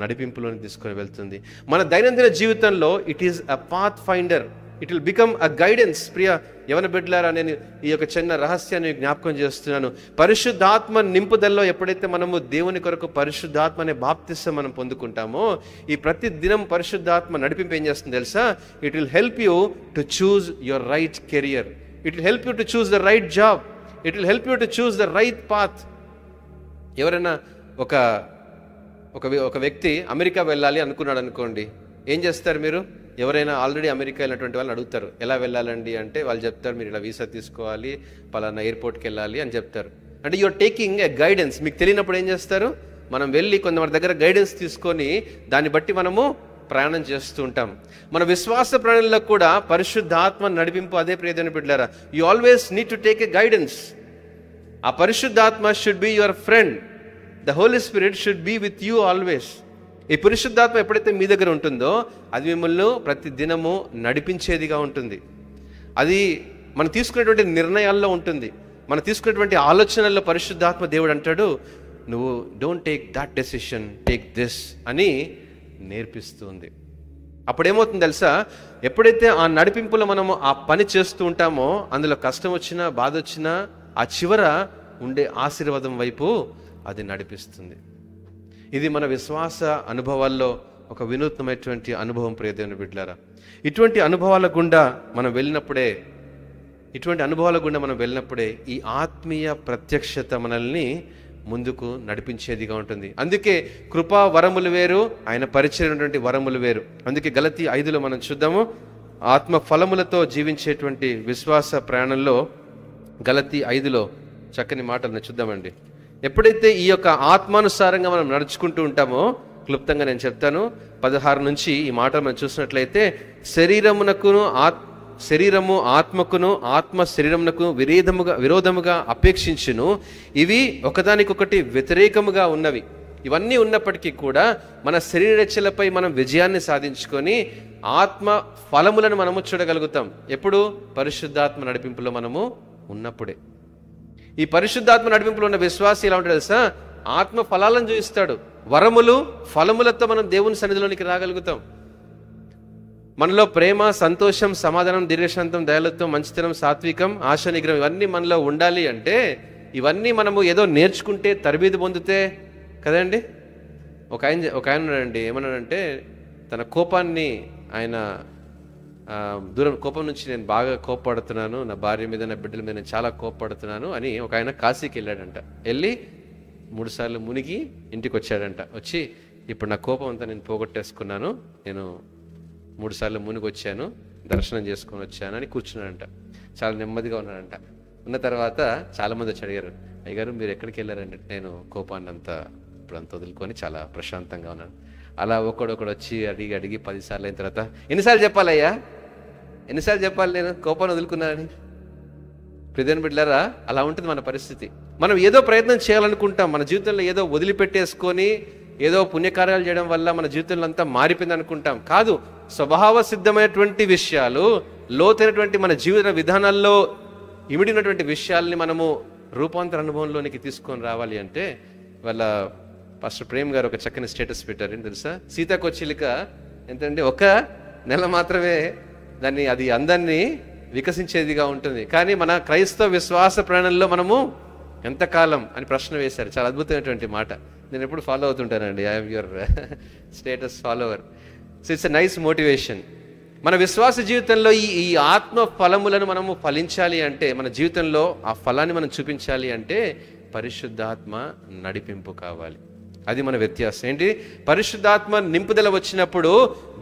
నడిపింపులోని తీసుకొని వెళ్తుంది మన దైనందిన జీవితంలో it is a path finder it will become a guidance ప్రియ యవన బిడ్లారా నేను ఈ యొక్క చిన్న రహస్యాన్ని జ్ఞాపకం చేస్తున్నాను పరిశుద్ధాత్మ నింపుదల్లో ఎప్పుడైతే మనము దేవుని కొరకు పరిశుద్ధాత్మ అనే బాప్తిస్తే మనం పొందుకుంటామో ఈ ప్రతి దినం పరిశుద్ధాత్మ నడిపింపు ఏం చేస్తుంది తెలుసా it will help you to choose your right career it will help you to choose the right job it will help you to choose the right path ఎవరైనా ఒక ఒక వ్యక్తి అమెరికా వెళ్ళాలి అనుకున్నాడు అనుకోండి ఏం చేస్తారు మీరు ఎవరైనా ఆల్రెడీ అమెరికా వెళ్ళినటువంటి వాళ్ళని అడుగుతారు ఎలా వెళ్ళాలండి అంటే వాళ్ళు చెప్తారు మీరు ఇలా వీసా తీసుకోవాలి పలానా ఎయిర్పోర్ట్కి వెళ్ళాలి అని చెప్తారు అంటే యూఆర్ టేకింగ్ ఏ గైడెన్స్ మీకు తెలియనప్పుడు ఏం చేస్తారు మనం వెళ్ళి కొంతమంది దగ్గర గైడెన్స్ తీసుకొని దాన్ని బట్టి మనము ప్రయాణం చేస్తూ ఉంటాం మన విశ్వాస ప్రయాణంలో కూడా పరిశుద్ధాత్మ నడిపింపు అదే ప్రియదని బిడ్డారా you always need to take a guidance ఆ పరిశుద్ధాత్మ should be your friend the holy spirit should be with you always ఈ పరిశుద్ధాత్మ ఎప్పుడైతే మీ దగ్గర ఉంటుందో అది మిమ్మల్ని ప్రతి దినము నడిపించేదిగా ఉంటుంది అది మనం తీసుకునేటువంటి నిర్ణయాల్లో ఉంటుంది మనం తీసుకునేటువంటి ఆలోచనల్లో పరిశుద్ధాత్మ దేవుడు అంటాడు నువ్వు don't take that decision take this అని నేర్పిస్తుంది అప్పుడేమవుతుంది తెలుసా ఎప్పుడైతే ఆ నడిపింపులో మనము ఆ పని చేస్తూ ఉంటామో అందులో కష్టం వచ్చినా బాధ వచ్చినా ఆ చివర ఉండే ఆశీర్వాదం వైపు అది నడిపిస్తుంది ఇది మన విశ్వాస అనుభవాల్లో ఒక వినూత్నమైనటువంటి అనుభవం ప్రియదేవుని బిడ్డారా ఇటువంటి అనుభవాల గుండా మనం వెళ్ళినప్పుడే ఇటువంటి అనుభవాల గుండా మనం వెళ్ళినప్పుడే ఈ ఆత్మీయ ప్రత్యక్షత మనల్ని ముందుకు నడిపించేదిగా ఉంటుంది అందుకే కృపా వరములు వేరు ఆయన పరిచయటువంటి వరములు వేరు అందుకే గలతి ఐదులో మనం చూద్దాము ఆత్మ ఫలములతో జీవించేటువంటి విశ్వాస ప్రయాణంలో గలతి ఐదులో చక్కని మాటలను చూద్దామండి ఎప్పుడైతే ఈ యొక్క ఆత్మానుసారంగా మనం నడుచుకుంటూ ఉంటామో క్లుప్తంగా నేను చెప్తాను పదహారు నుంచి ఈ మాట మనం చూసినట్లయితే శరీరమునకును ఆత్ శరీరము ఆత్మకును ఆత్మ శరీరమునకు విరేధముగా విరోధముగా అపేక్షించును ఇవి ఒకదానికొకటి వ్యతిరేకముగా ఉన్నవి ఇవన్నీ ఉన్నప్పటికీ కూడా మన శరీరచలపై మనం విజయాన్ని సాధించుకొని ఆత్మ ఫలములను మనము చూడగలుగుతాం ఎప్పుడు పరిశుద్ధాత్మ నడిపింపులో మనము ఉన్నప్పుడే ఈ పరిశుద్ధాత్మ నడిపింపులు ఉన్న విశ్వాసి ఎలా ఉంటాడు తెలుసా ఆత్మ ఫలాలను చూపిస్తాడు వరములు ఫలములతో మనం దేవుని సన్నిధిలోనికి రాగలుగుతాం మనలో ప్రేమ సంతోషం సమాధానం దీర్ఘశాంతం దయాలత్వం మంచితనం సాత్వికం ఆశ నిగ్రహం ఇవన్నీ మనలో ఉండాలి అంటే ఇవన్నీ మనము ఏదో నేర్చుకుంటే తరబీదు పొందితే కదండి ఒక ఆయన ఒక ఆయన ఉన్నాడండి ఏమన్నాడంటే తన కోపాన్ని ఆయన దూరం కోపం నుంచి నేను బాగా కోపడుతున్నాను నా భార్య మీద నా బిడ్డల మీద నేను చాలా కోపడుతున్నాను అని ఒక ఆయన కాశీకి వెళ్ళాడంట వెళ్ళి మూడుసార్లు మునిగి ఇంటికి వచ్చాడంట వచ్చి ఇప్పుడు నా కోపం అంతా నేను పోగొట్టేసుకున్నాను నేను మూడుసార్లు మునిగి వచ్చాను దర్శనం చేసుకొని వచ్చాను అని కూర్చున్నాడంట చాలా నెమ్మదిగా ఉన్నాడంట ఉన్న తర్వాత చాలామంది వచ్చి అడిగారు అయ్యగారు మీరు ఎక్కడికి వెళ్ళారండి నేను కోపాన్ని అంతా ఇప్పుడు అంత వదులుకొని చాలా ప్రశాంతంగా ఉన్నాను అలా ఒకడొకడు వచ్చి అడిగి అడిగి పదిసార్లు అయిన తర్వాత ఎన్నిసార్లు చెప్పాలయ్యా ఎన్నిసార్లు చెప్పాలి నేను కోపాన్ని వదులుకున్నానని ప్రతిదిన బిడ్డారా అలా ఉంటుంది మన పరిస్థితి మనం ఏదో ప్రయత్నం చేయాలనుకుంటాం మన జీవితంలో ఏదో వదిలిపెట్టేసుకొని ఏదో పుణ్యకార్యాలు చేయడం వల్ల మన జీవితంలో అంతా మారిపోయింది అనుకుంటాం కాదు స్వభావ సిద్ధమైనటువంటి విషయాలు లోతైనటువంటి మన జీవిత విధానాల్లో ఇమిడినటువంటి విషయాల్ని మనము రూపాంతర అనుభవంలోనికి తీసుకొని రావాలి అంటే వాళ్ళ ఫస్ట్ ప్రేమ్ గారు ఒక చక్కని స్టేటస్ పెట్టారు తెలుసా సీతాకొచ్చిలిక ఎంతండి ఒక నెల మాత్రమే దాన్ని అది అందరినీ వికసించేదిగా ఉంటుంది కానీ మన క్రైస్తవ విశ్వాస ప్రాణంలో మనము ఎంతకాలం అని ప్రశ్న వేశారు చాలా అద్భుతమైనటువంటి మాట నేను ఎప్పుడు ఫాలో అవుతుంటానండి I'm your status follower so it's a nice motivation మన విశ్వాస జీవితంలో ఈ ఈ ఆత్మ ఫలములను మనము ఫలించాలి అంటే మన జీవితంలో ఆ ఫలాన్ని మనం చూపించాలి అంటే పరిశుద్ధాత్మ నడిపింపు కావాలి అది మన వ్యత్యాసం ఏంటి పరిశుద్ధాత్మ నింపుదల వచ్చినప్పుడు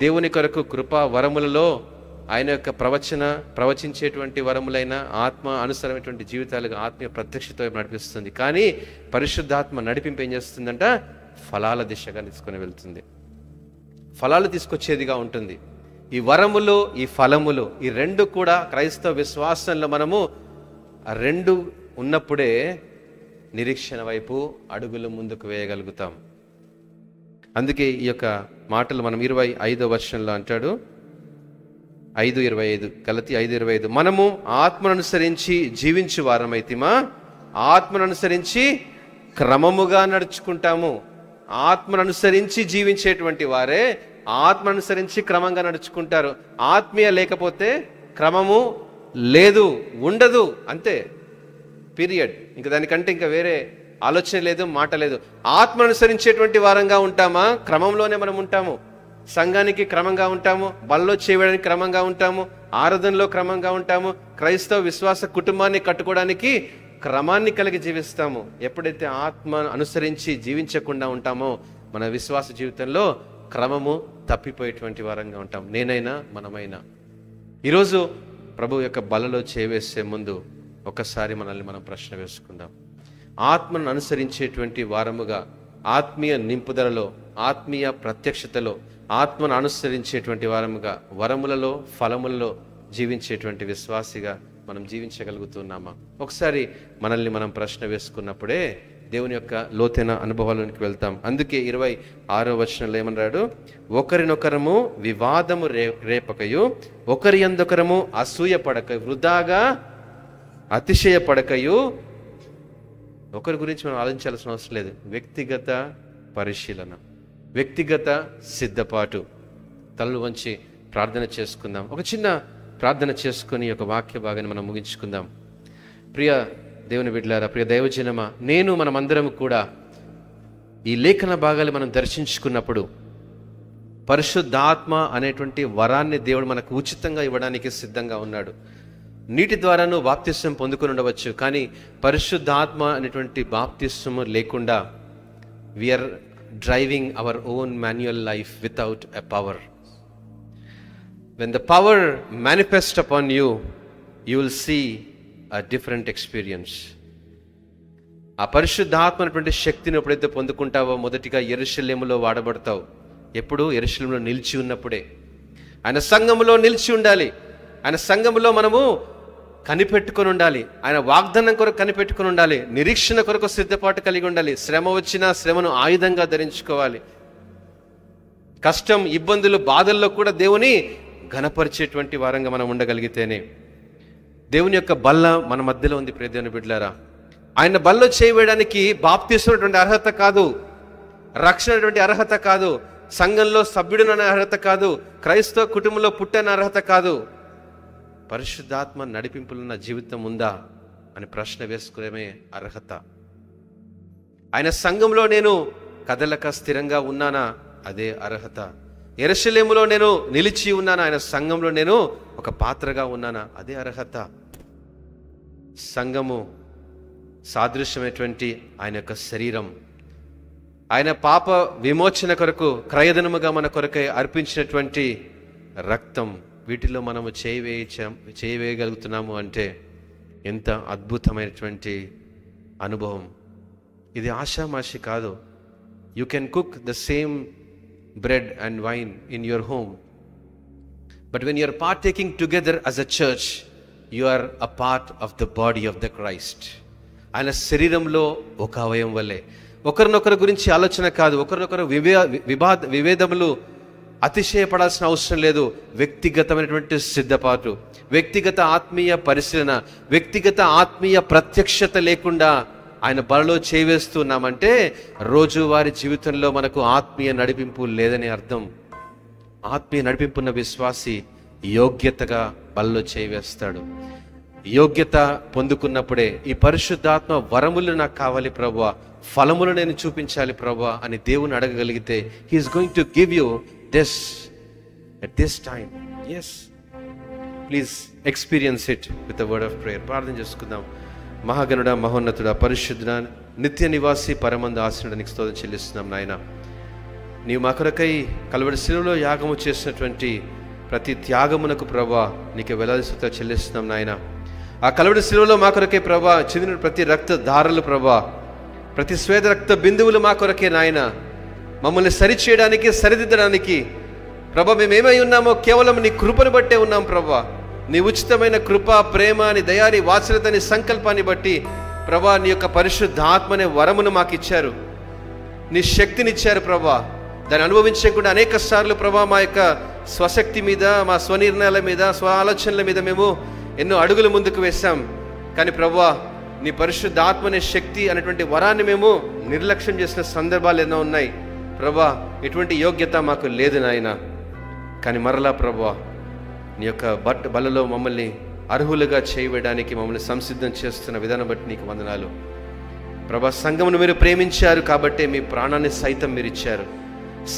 దేవుని కొరకు కృపా వరములలో ఆయన యొక్క ప్రవచన ప్రవచించేటువంటి వరములైన ఆత్మ అనుసరమైనటువంటి జీవితాలుగా ఆత్మీయ ప్రత్యక్షత నడిపిస్తుంది కానీ పరిశుద్ధాత్మ నడిపింపు ఏం చేస్తుందంట ఫలాల దిశగా తీసుకొని వెళ్తుంది ఫలాలు తీసుకొచ్చేదిగా ఉంటుంది ఈ వరములు ఈ ఫలములు ఈ రెండు కూడా క్రైస్తవ విశ్వాసంలో మనము రెండు ఉన్నప్పుడే నిరీక్షణ వైపు అడుగులు ముందుకు వేయగలుగుతాం అందుకే ఈ యొక్క మాటలు మనం ఇరవై ఐదో వర్షంలో అంటాడు ఐదు ఇరవై ఐదు గలతి ఐదు ఇరవై ఐదు మనము ఆత్మను అనుసరించి జీవించు వారమైతిమా ఆత్మను అనుసరించి క్రమముగా నడుచుకుంటాము ఆత్మను అనుసరించి జీవించేటువంటి వారే ఆత్మ అనుసరించి క్రమంగా నడుచుకుంటారు ఆత్మీయ లేకపోతే క్రమము లేదు ఉండదు అంతే పీరియడ్ ఇంకా దానికంటే ఇంకా వేరే ఆలోచన లేదు మాట లేదు ఆత్మ అనుసరించేటువంటి వారంగా ఉంటామా క్రమంలోనే మనం ఉంటాము సంఘానికి క్రమంగా ఉంటాము బల్లో చేయడానికి క్రమంగా ఉంటాము ఆరాధనలో క్రమంగా ఉంటాము క్రైస్తవ విశ్వాస కుటుంబాన్ని కట్టుకోవడానికి క్రమాన్ని కలిగి జీవిస్తాము ఎప్పుడైతే ఆత్మ అనుసరించి జీవించకుండా ఉంటామో మన విశ్వాస జీవితంలో క్రమము తప్పిపోయేటువంటి వారంగా ఉంటాం నేనైనా మనమైనా ఈరోజు ప్రభు యొక్క బలలో చేవేసే ముందు ఒకసారి మనల్ని మనం ప్రశ్న వేసుకుందాం ఆత్మను అనుసరించేటువంటి వారముగా ఆత్మీయ నింపుదలలో ఆత్మీయ ప్రత్యక్షతలో ఆత్మను అనుసరించేటువంటి వారముగా వరములలో ఫలములలో జీవించేటువంటి విశ్వాసిగా మనం జీవించగలుగుతున్నామా ఒకసారి మనల్ని మనం ప్రశ్న వేసుకున్నప్పుడే దేవుని యొక్క లోతైన అనుభవాలకి వెళ్తాం అందుకే ఇరవై ఆరో వచనంలో ఏమన్నాడు ఒకరినొకరము వివాదము రే రేపకయు ఒకరి ఎందొకరము అసూయ పడక వృధాగా అతిశయ పడకయు ఒకరి గురించి మనం ఆలోచించాల్సిన అవసరం లేదు వ్యక్తిగత పరిశీలన వ్యక్తిగత సిద్ధపాటు తలలు వంచి ప్రార్థన చేసుకుందాం ఒక చిన్న ప్రార్థన చేసుకుని ఒక వాక్య భాగాన్ని మనం ముగించుకుందాం ప్రియ దేవుని బిడ్లారా ప్రియ దైవజనమ నేను మనమందరం కూడా ఈ లేఖన భాగాలు మనం దర్శించుకున్నప్పుడు పరిశుద్ధాత్మ అనేటువంటి వరాన్ని దేవుడు మనకు ఉచితంగా ఇవ్వడానికి సిద్ధంగా ఉన్నాడు నీటి ద్వారాను బాప్తిస్వం పొందుకుని ఉండవచ్చు కానీ పరిశుద్ధాత్మ అనేటువంటి బాప్తిస్వము లేకుండా we are driving our own manual life without a power. When the power manifests upon you, you will see a different experience. ఆ పరిశుద్ధాత్మనటువంటి శక్తిని ఎప్పుడైతే పొందుకుంటావో మొదటిగా ఎరుశల్యములో వాడబడతావు ఎప్పుడు ఎరుశల్యంలో నిలిచి ఉన్నప్పుడే ఆయన సంఘములో నిలిచి ఉండాలి ఆయన సంఘములో మనము కనిపెట్టుకొని ఉండాలి ఆయన వాగ్దానం కొరకు కనిపెట్టుకుని ఉండాలి నిరీక్షణ కొరకు సిద్ధపాటు కలిగి ఉండాలి శ్రమ వచ్చినా శ్రమను ఆయుధంగా ధరించుకోవాలి కష్టం ఇబ్బందులు బాధల్లో కూడా దేవుని ఘనపరిచేటువంటి వారంగా మనం ఉండగలిగితేనే దేవుని యొక్క బల్ల మన మధ్యలో ఉంది ప్రేదేవుని బిడ్లారా ఆయన బల్ల చేయవేయడానికి బాప్తిస్తున్నటువంటి అర్హత కాదు రక్షణటువంటి అర్హత కాదు సంఘంలో సభ్యుడననే అర్హత కాదు క్రైస్తవ కుటుంబంలో పుట్టని అర్హత కాదు పరిశుద్ధాత్మ నడిపింపులున్న జీవితం ఉందా అని ప్రశ్న వేసుకునేమే అర్హత ఆయన సంఘంలో నేను కదలక స్థిరంగా ఉన్నానా అదే అర్హత ఎరసలేములో నేను నిలిచి ఉన్నానా ఆయన సంఘంలో నేను ఒక పాత్రగా ఉన్నానా అదే అర్హత సంఘము సాదృశ్యమైనటువంటి ఆయన యొక్క శరీరం ఆయన పాప విమోచన కొరకు క్రయధనముగా మన కొరకై అర్పించినటువంటి రక్తం వీటిలో మనము చేయవేయించాం చేయవేయగలుగుతున్నాము అంటే ఎంత అద్భుతమైనటువంటి అనుభవం ఇది ఆశామాషి కాదు you can cook the same bread and wine in your home but when you're partaking together as a church you are a part of the body of the Christ ఆయన శరీరంలో ఒక అవయం వల్లే ఒకరినొకరి గురించి ఆలోచన కాదు ఒకరినొకరు వివే విభా వివేదములు అతిశయపడాల్సిన అవసరం లేదు వ్యక్తిగతమైనటువంటి సిద్ధపాటు వ్యక్తిగత ఆత్మీయ పరిశీలన వ్యక్తిగత ఆత్మీయ ప్రత్యక్షత లేకుండా ఆయన బలలో చేవేస్తున్నామంటే రోజువారి జీవితంలో మనకు ఆత్మీయ నడిపింపు లేదని అర్థం ఆత్మీయ నడిపింపున్న విశ్వాసి యోగ్యతగా బలలో చేవేస్తాడు యోగ్యత పొందుకున్నప్పుడే ఈ పరిశుద్ధాత్మ వరములు నాకు కావాలి ప్రభు ఫలములు నేను చూపించాలి ప్రభు అని దేవుని అడగగలిగితే he's going to give you this at this time yes please experience it with the word of prayer ప్రార్థన చేసుకుందాం మహాగణుడ మహోన్నతుడ పరిశుద్ధుడ నిత్య నివాసి పరమంద ఆశ్రయుడు నీకు స్తోత్రం చెల్లిస్తున్నాం నాయన నీవు మా కొరకై కలవడి శిలువలో యాగము చేసినటువంటి ప్రతి త్యాగమునకు ప్రభా నీకు వెళ్ళాలి స్థుత చెల్లిస్తున్నాం నాయన ఆ కలవడి శిలువలో మా కొరకే ప్రభా చెందిన ప్రతి రక్త ధారలు ప్రభా ప్రతి స్వేద రక్త బిందువులు మా కొరకే నాయన మమ్మల్ని సరిచేయడానికి సరిదిద్దడానికి ప్రభ మేమేమై ఉన్నామో కేవలం నీ కృపను బట్టే ఉన్నాం ప్రభ నీ ఉచితమైన కృప ప్రేమ నీ దయాని వాత్సల్యతని సంకల్పాన్ని బట్టి ప్రభా నీ యొక్క పరిశుద్ధ ఆత్మనే వరమును మాకు ఇచ్చారు నీ శక్తినిచ్చారు ప్రభా దాన్ని అనుభవించకుండా అనేక సార్లు ప్రభా మా యొక్క స్వశక్తి మీద మా స్వనిర్ణయాల మీద స్వ ఆలోచనల మీద మేము ఎన్నో అడుగులు ముందుకు వేశాం కానీ ప్రభా నీ పరిశుద్ధ ఆత్మనే శక్తి అనేటువంటి వరాన్ని మేము నిర్లక్ష్యం చేసిన సందర్భాలు ఎన్నో ఉన్నాయి ప్రభా ఎటువంటి యోగ్యత మాకు లేదు నాయన కానీ మరలా ప్రభా నీ యొక్క బట్ బలలో మమ్మల్ని అర్హులుగా చేయడానికి మమ్మల్ని సంసిద్ధం చేస్తున్న విధానం బట్టి నీకు వందనాలు ప్రభా సంఘమును మీరు ప్రేమించారు కాబట్టే మీ ప్రాణాన్ని సైతం మీరు ఇచ్చారు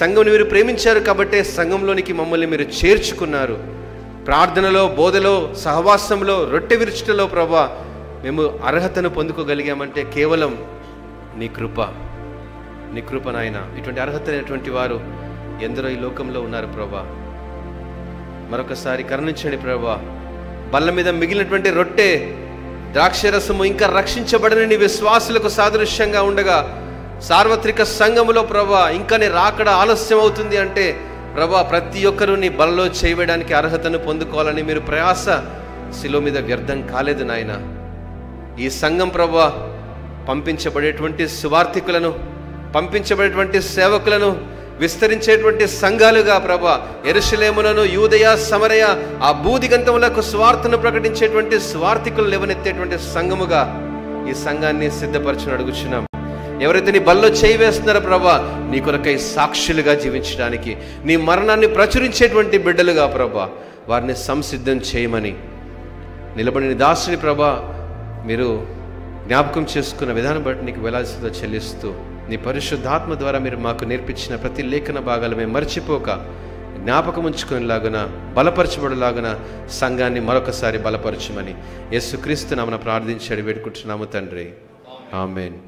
సంఘమును మీరు ప్రేమించారు కాబట్టే సంఘంలోనికి మమ్మల్ని మీరు చేర్చుకున్నారు ప్రార్థనలో బోధలో సహవాసంలో రొట్టె విరుచుటలో ప్రభా మేము అర్హతను పొందుకోగలిగామంటే కేవలం నీ కృప నికృపనాయన ఇటువంటి అర్హత లేనటువంటి వారు ఎందరో ఈ లోకంలో ఉన్నారు ప్రభా మరొకసారి కరుణించండి ప్రభా బల్ల మీద మిగిలినటువంటి రొట్టె ద్రాక్షరసము ఇంకా రక్షించబడని నీ విశ్వాసులకు సాదృశ్యంగా ఉండగా సార్వత్రిక సంఘములో ప్రభా ఇంకా నీ రాకడ ఆలస్యం అవుతుంది అంటే ప్రభా ప్రతి ఒక్కరూ నీ బలలో చేయడానికి అర్హతను పొందుకోవాలని మీరు ప్రయాస శిలో మీద వ్యర్థం కాలేదు నాయన ఈ సంఘం ప్రభా పంపించబడేటువంటి సువార్థికులను పంపించబడినటువంటి సేవకులను విస్తరించేటువంటి సంఘాలుగా ప్రభా ఎరుశలేములను యూదయ సమరయ ఆ బూదిగంతములకు స్వార్థను ప్రకటించేటువంటి స్వార్థికులు లేవనెత్తేటువంటి సంఘముగా ఈ సంఘాన్ని సిద్ధపరచుని అడుగుచున్నాం ఎవరైతే నీ బల్లో చేయి వేస్తున్నారో ప్రభా నీ కొరకై సాక్షులుగా జీవించడానికి నీ మరణాన్ని ప్రచురించేటువంటి బిడ్డలుగా ప్రభా వారిని సంసిద్ధం చేయమని నిలబడిన దాసుని ప్రభా మీరు జ్ఞాపకం చేసుకున్న విధానం బట్టి నీకు వెలాల్సిందో చెల్లిస్తూ నీ పరిశుద్ధాత్మ ద్వారా మీరు మాకు నేర్పించిన ప్రతి లేఖన భాగాలు మేము మర్చిపోక జ్ఞాపకం ఉంచుకునేలాగున బలపరచబడలాగున సంఘాన్ని మరొకసారి బలపరచమని యేసుక్రీస్తు నామన ప్రార్థించాడు వేడుకుంటున్నాము తండ్రి ఆమెన్